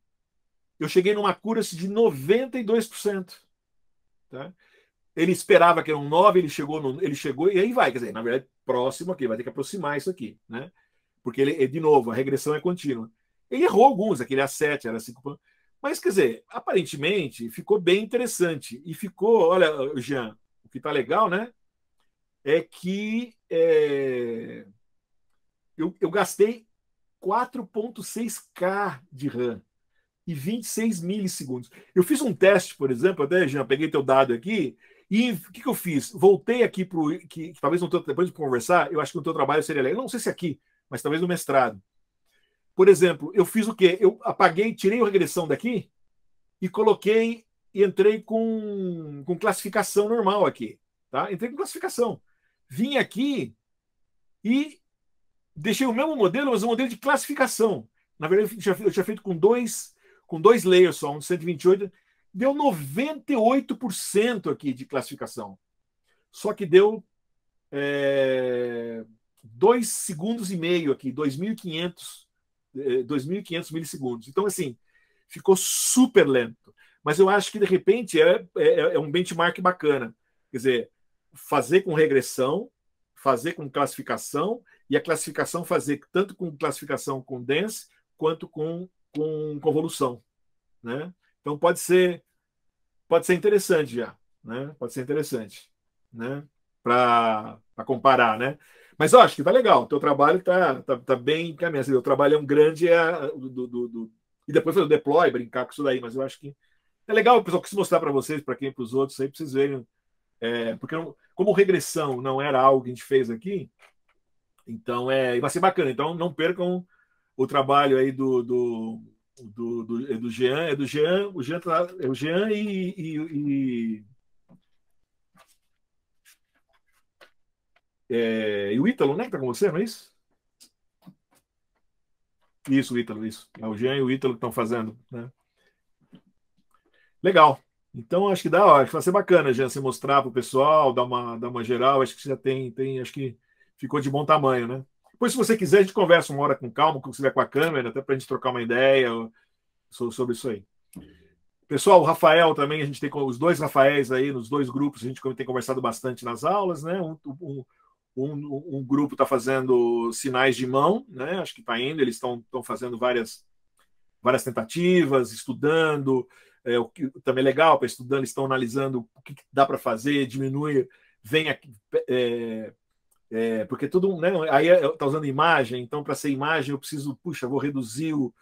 Eu cheguei numa cura de 92%. Tá? Ele esperava que era um 9, ele chegou, no, ele chegou e aí vai, quer dizer, na verdade, próximo aqui, vai ter que aproximar isso aqui, né? Porque ele, é, de novo, a regressão é contínua. Ele errou alguns, aquele A7 era 5. Mas, quer dizer, aparentemente ficou bem interessante. E ficou, olha, Jean, o que tá legal, né? é que é, eu, eu gastei 4,6K de RAM e 26 milissegundos. Eu fiz um teste, por exemplo, até já peguei teu dado aqui, e o que, que eu fiz? Voltei aqui para o. Que, que, talvez não tenha depois de conversar, eu acho que no teu trabalho seria legal. Não sei se é aqui, mas talvez no mestrado. Por exemplo, eu fiz o quê? Eu apaguei, tirei a regressão daqui e coloquei e entrei com, com classificação normal aqui. Tá? Entrei com classificação vim aqui e deixei o mesmo modelo, mas um modelo de classificação. Na verdade, eu tinha, eu tinha feito com dois, com dois layers só, um 128, deu 98% aqui de classificação. Só que deu é, dois segundos e meio aqui, 2.500 2.500 eh, milissegundos. Então, assim, ficou super lento. Mas eu acho que, de repente, é, é, é um benchmark bacana. Quer dizer, fazer com regressão, fazer com classificação, e a classificação fazer tanto com classificação com dense quanto com, com convolução. Né? Então pode ser pode ser interessante já, né? Pode ser interessante, né? Para comparar, né? Mas eu acho que tá legal. O teu trabalho tá, tá, tá bem encaminhado. Assim, o trabalho é um grande é, do, do, do, e depois fazer o deploy, brincar com isso daí. Mas eu acho que é legal, pessoal, quis mostrar para vocês, para quem, para os outros aí, para vocês verem é, porque não, como regressão não era algo que a gente fez aqui, então é, vai ser bacana. Então não percam o trabalho aí do do, do, do, é do Jean, é do Jean, o Jean, tá, é o Jean e, e, e, é, e o Ítalo, né, que tá com você, não é isso? Isso, Ítalo, isso. É o Jean e o Ítalo que estão fazendo, né? Legal. Então, acho que dá, ó, acho que vai ser bacana já se mostrar para o pessoal, dar uma, dar uma geral. Acho que já tem, tem, acho que ficou de bom tamanho, né? Depois, se você quiser, a gente conversa uma hora com calma, quando você com a câmera, até para a gente trocar uma ideia sobre isso aí. Pessoal, o Rafael também, a gente tem os dois Rafaéis aí, nos dois grupos, a gente tem conversado bastante nas aulas, né? Um, um, um, um grupo está fazendo sinais de mão, né? Acho que está indo, eles estão fazendo várias, várias tentativas, estudando, é, o que também é legal para estudantes estão analisando o que, que dá para fazer, diminuir, vem aqui. É, é, porque tudo, né? Aí está é, usando imagem, então para ser imagem eu preciso, puxa, vou reduzir o,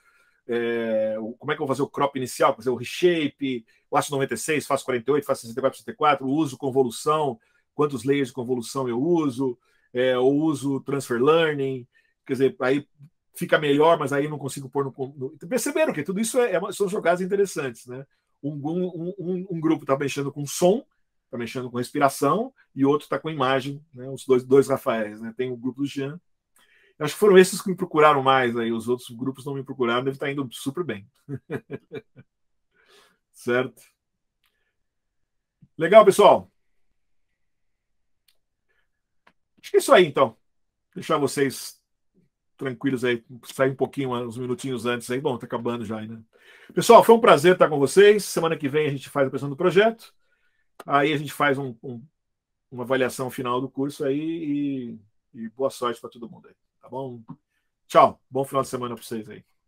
é, o, como é que eu vou fazer o crop inicial, fazer o reshape, faço 96, faço 48, faço 64, 64, uso convolução, quantos layers de convolução eu uso, é, ou uso transfer learning, quer dizer, aí fica melhor, mas aí não consigo pôr no. no... Perceberam que tudo isso é, é, são jogadas interessantes, né? Um, um, um, um grupo está mexendo com som, está mexendo com respiração, e outro está com imagem, né? Os dois, dois Rafaéis, né? Tem o grupo do Jean. Eu acho que foram esses que me procuraram mais aí, os outros grupos não me procuraram, deve estar tá indo super bem. certo? Legal, pessoal. Acho que é isso aí, então. Deixar vocês tranquilos aí, sair um pouquinho, uns minutinhos antes aí. Bom, tá acabando já, né? Pessoal, foi um prazer estar com vocês. Semana que vem a gente faz a apresentação do projeto. Aí a gente faz um, um, uma avaliação final do curso aí e, e boa sorte para todo mundo aí, tá bom? Tchau, bom final de semana para vocês aí.